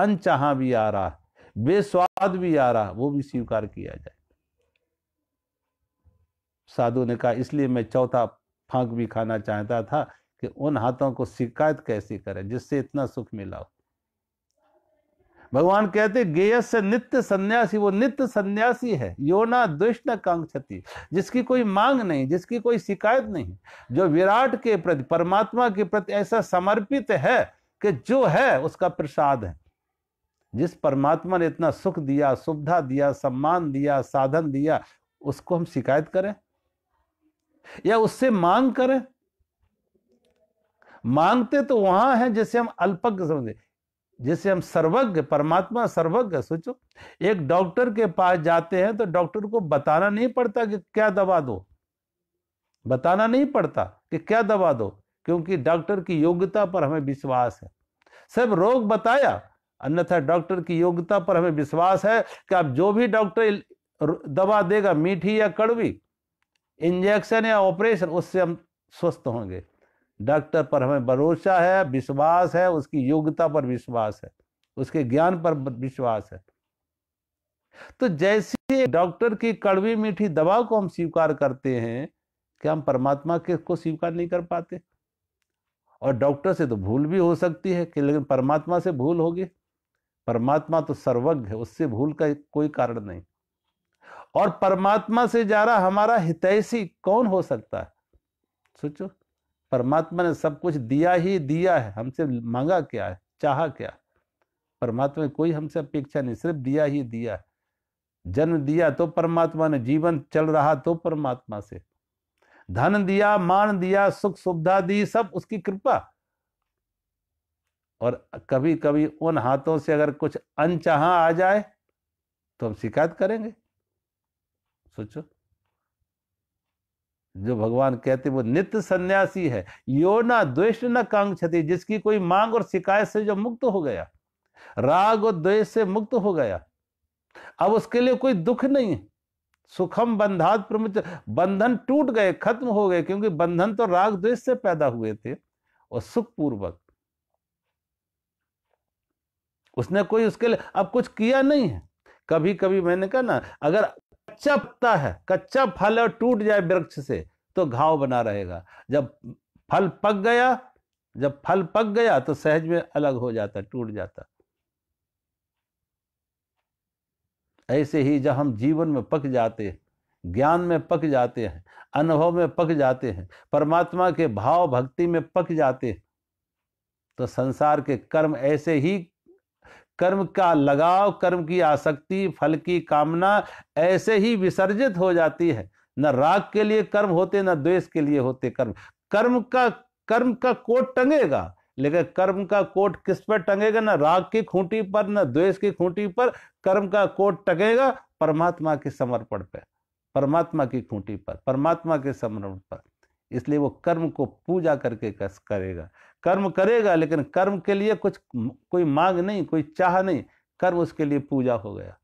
अनचाहा भी आ रहा है बेस्वाद भी आ रहा वो भी स्वीकार किया जाए साधु ने कहा इसलिए मैं चौथा फांक भी खाना चाहता था कि उन हाथों को शिकायत कैसे करें जिससे इतना सुख मिला हो भगवान कहते गेयस नित्य सन्यासी वो नित्य सन्यासी है योना दुष्ट कांक्षति जिसकी कोई मांग नहीं जिसकी कोई शिकायत नहीं जो विराट के प्रति परमात्मा के प्रति ऐसा समर्पित है कि जो है उसका प्रसाद है जिस परमात्मा ने इतना सुख दिया सुविधा दिया सम्मान दिया साधन दिया उसको हम शिकायत करें या उससे मांग करें मांगते तो वहां है जैसे हम अल्पज्ञ समझे जिसे हम सर्वज्ञ परमात्मा सर्वज्ञ सोचो एक डॉक्टर के पास जाते हैं तो डॉक्टर को बताना नहीं पड़ता कि क्या दवा दो बताना नहीं पड़ता कि क्या दवा दो क्योंकि डॉक्टर की योग्यता पर हमें विश्वास है सब रोग बताया अन्यथा डॉक्टर की योग्यता पर हमें विश्वास है कि आप जो भी डॉक्टर दवा देगा मीठी या कड़वी इंजेक्शन या ऑपरेशन उससे हम स्वस्थ होंगे डॉक्टर पर हमें भरोसा है विश्वास है उसकी योग्यता पर विश्वास है उसके ज्ञान पर विश्वास है तो जैसे डॉक्टर की कड़वी मीठी दवा को हम स्वीकार करते हैं क्या हम परमात्मा के को स्वीकार नहीं कर पाते और डॉक्टर से तो भूल भी हो सकती है कि लेकिन परमात्मा से भूल होगी परमात्मा तो सर्वज्ञ है उससे भूल का कोई कारण नहीं और परमात्मा से जा रहा हमारा हितैषी कौन हो सकता है सोचो परमात्मा ने सब कुछ दिया ही दिया है हमसे मांगा क्या है चाहा क्या परमात्मा ने कोई हमसे अपेक्षा नहीं सिर्फ दिया ही दिया है जन्म दिया तो परमात्मा ने जीवन चल रहा तो परमात्मा से धन दिया मान दिया सुख सुविधा दी सब उसकी कृपा और कभी कभी उन हाथों से अगर कुछ अनचाहा आ जाए तो हम शिकायत करेंगे सोचो जो भगवान कहते वो नित्य सन्यासी है यो ना द्वेष न कांक्षति जिसकी कोई मांग और शिकायत से जो मुक्त हो गया राग और द्वेष से मुक्त हो गया अब उसके लिए कोई दुख नहीं है सुखम बंधात प्रमुच बंधन टूट गए खत्म हो गए क्योंकि बंधन तो राग द्वेष से पैदा हुए थे और सुखपूर्वक उसने कोई उसके लिए अब कुछ किया नहीं है कभी कभी मैंने कहा ना अगर कच्चा पत्ता है कच्चा फल और टूट जाए वृक्ष से तो घाव बना रहेगा जब फल पक गया जब फल पक गया तो सहज में अलग हो जाता टूट जाता ऐसे ही जब हम जीवन में पक जाते हैं ज्ञान में पक जाते हैं अनुभव में पक जाते हैं परमात्मा के भाव भक्ति में पक जाते हैं तो संसार के कर्म ऐसे ही कर्म का लगाव कर्म की आसक्ति फल की कामना ऐसे ही विसर्जित हो जाती है न राग के लिए कर्म होते न द्वेष के लिए होते कर्म कर्म का कर्म का कोट टंगेगा लेकिन कर्म का कोट किस पर टंगेगा न राग की खूंटी पर न द्वेष की खूंटी पर कर्म का कोट टंगेगा परमात्मा के समर्पण पर परमात्मा की खूंटी पर परमात्मा के समर्पण पर इसलिए वो कर्म को पूजा करके करेगा कर्म करेगा लेकिन कर्म के लिए कुछ कोई मांग नहीं कोई चाह नहीं कर्म उसके लिए पूजा हो गया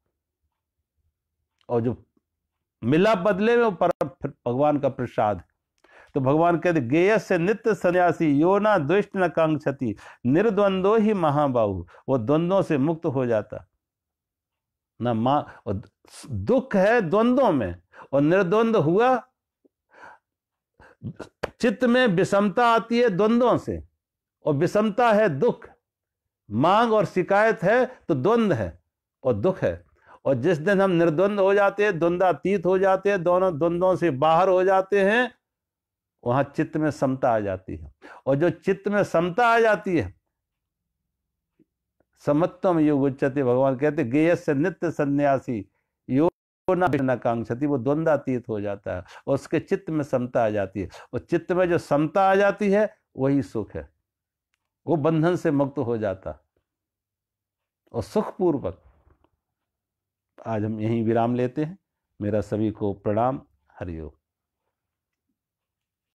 और जो मिला बदले में पर भगवान का प्रसाद तो भगवान कहते गेय से नित्य सन्यासी यो ना दुष्ट न कांक्षति निर्द्वंदो ही महाबाहु वो द्वंद्वों से मुक्त हो जाता ना मां दुख है द्वंद्वों में और निर्द्वंद हुआ चित्त में विषमता आती है द्वंद्वों से और विषमता है दुख मांग और शिकायत है तो द्वंद है और दुख है और जिस दिन हम निर्द्वंद हो जाते हैं द्वंद्वातीत हो जाते हैं दोनों द्वंद्वों से बाहर हो जाते हैं वहां चित्त में समता आ जाती है और जो चित्त में समता आ जाती है समत्व योग उच्चते भगवान कहते गेयस से नित्य सन्यासी कांक्षती वो द्वंद्वातीत हो जाता है और उसके चित्त में समता आ जाती है और चित्त में जो समता आ जाती है वही सुख है वो बंधन से मुक्त हो जाता और सुखपूर्वक आज हम यहीं विराम लेते हैं मेरा सभी को प्रणाम हरिओम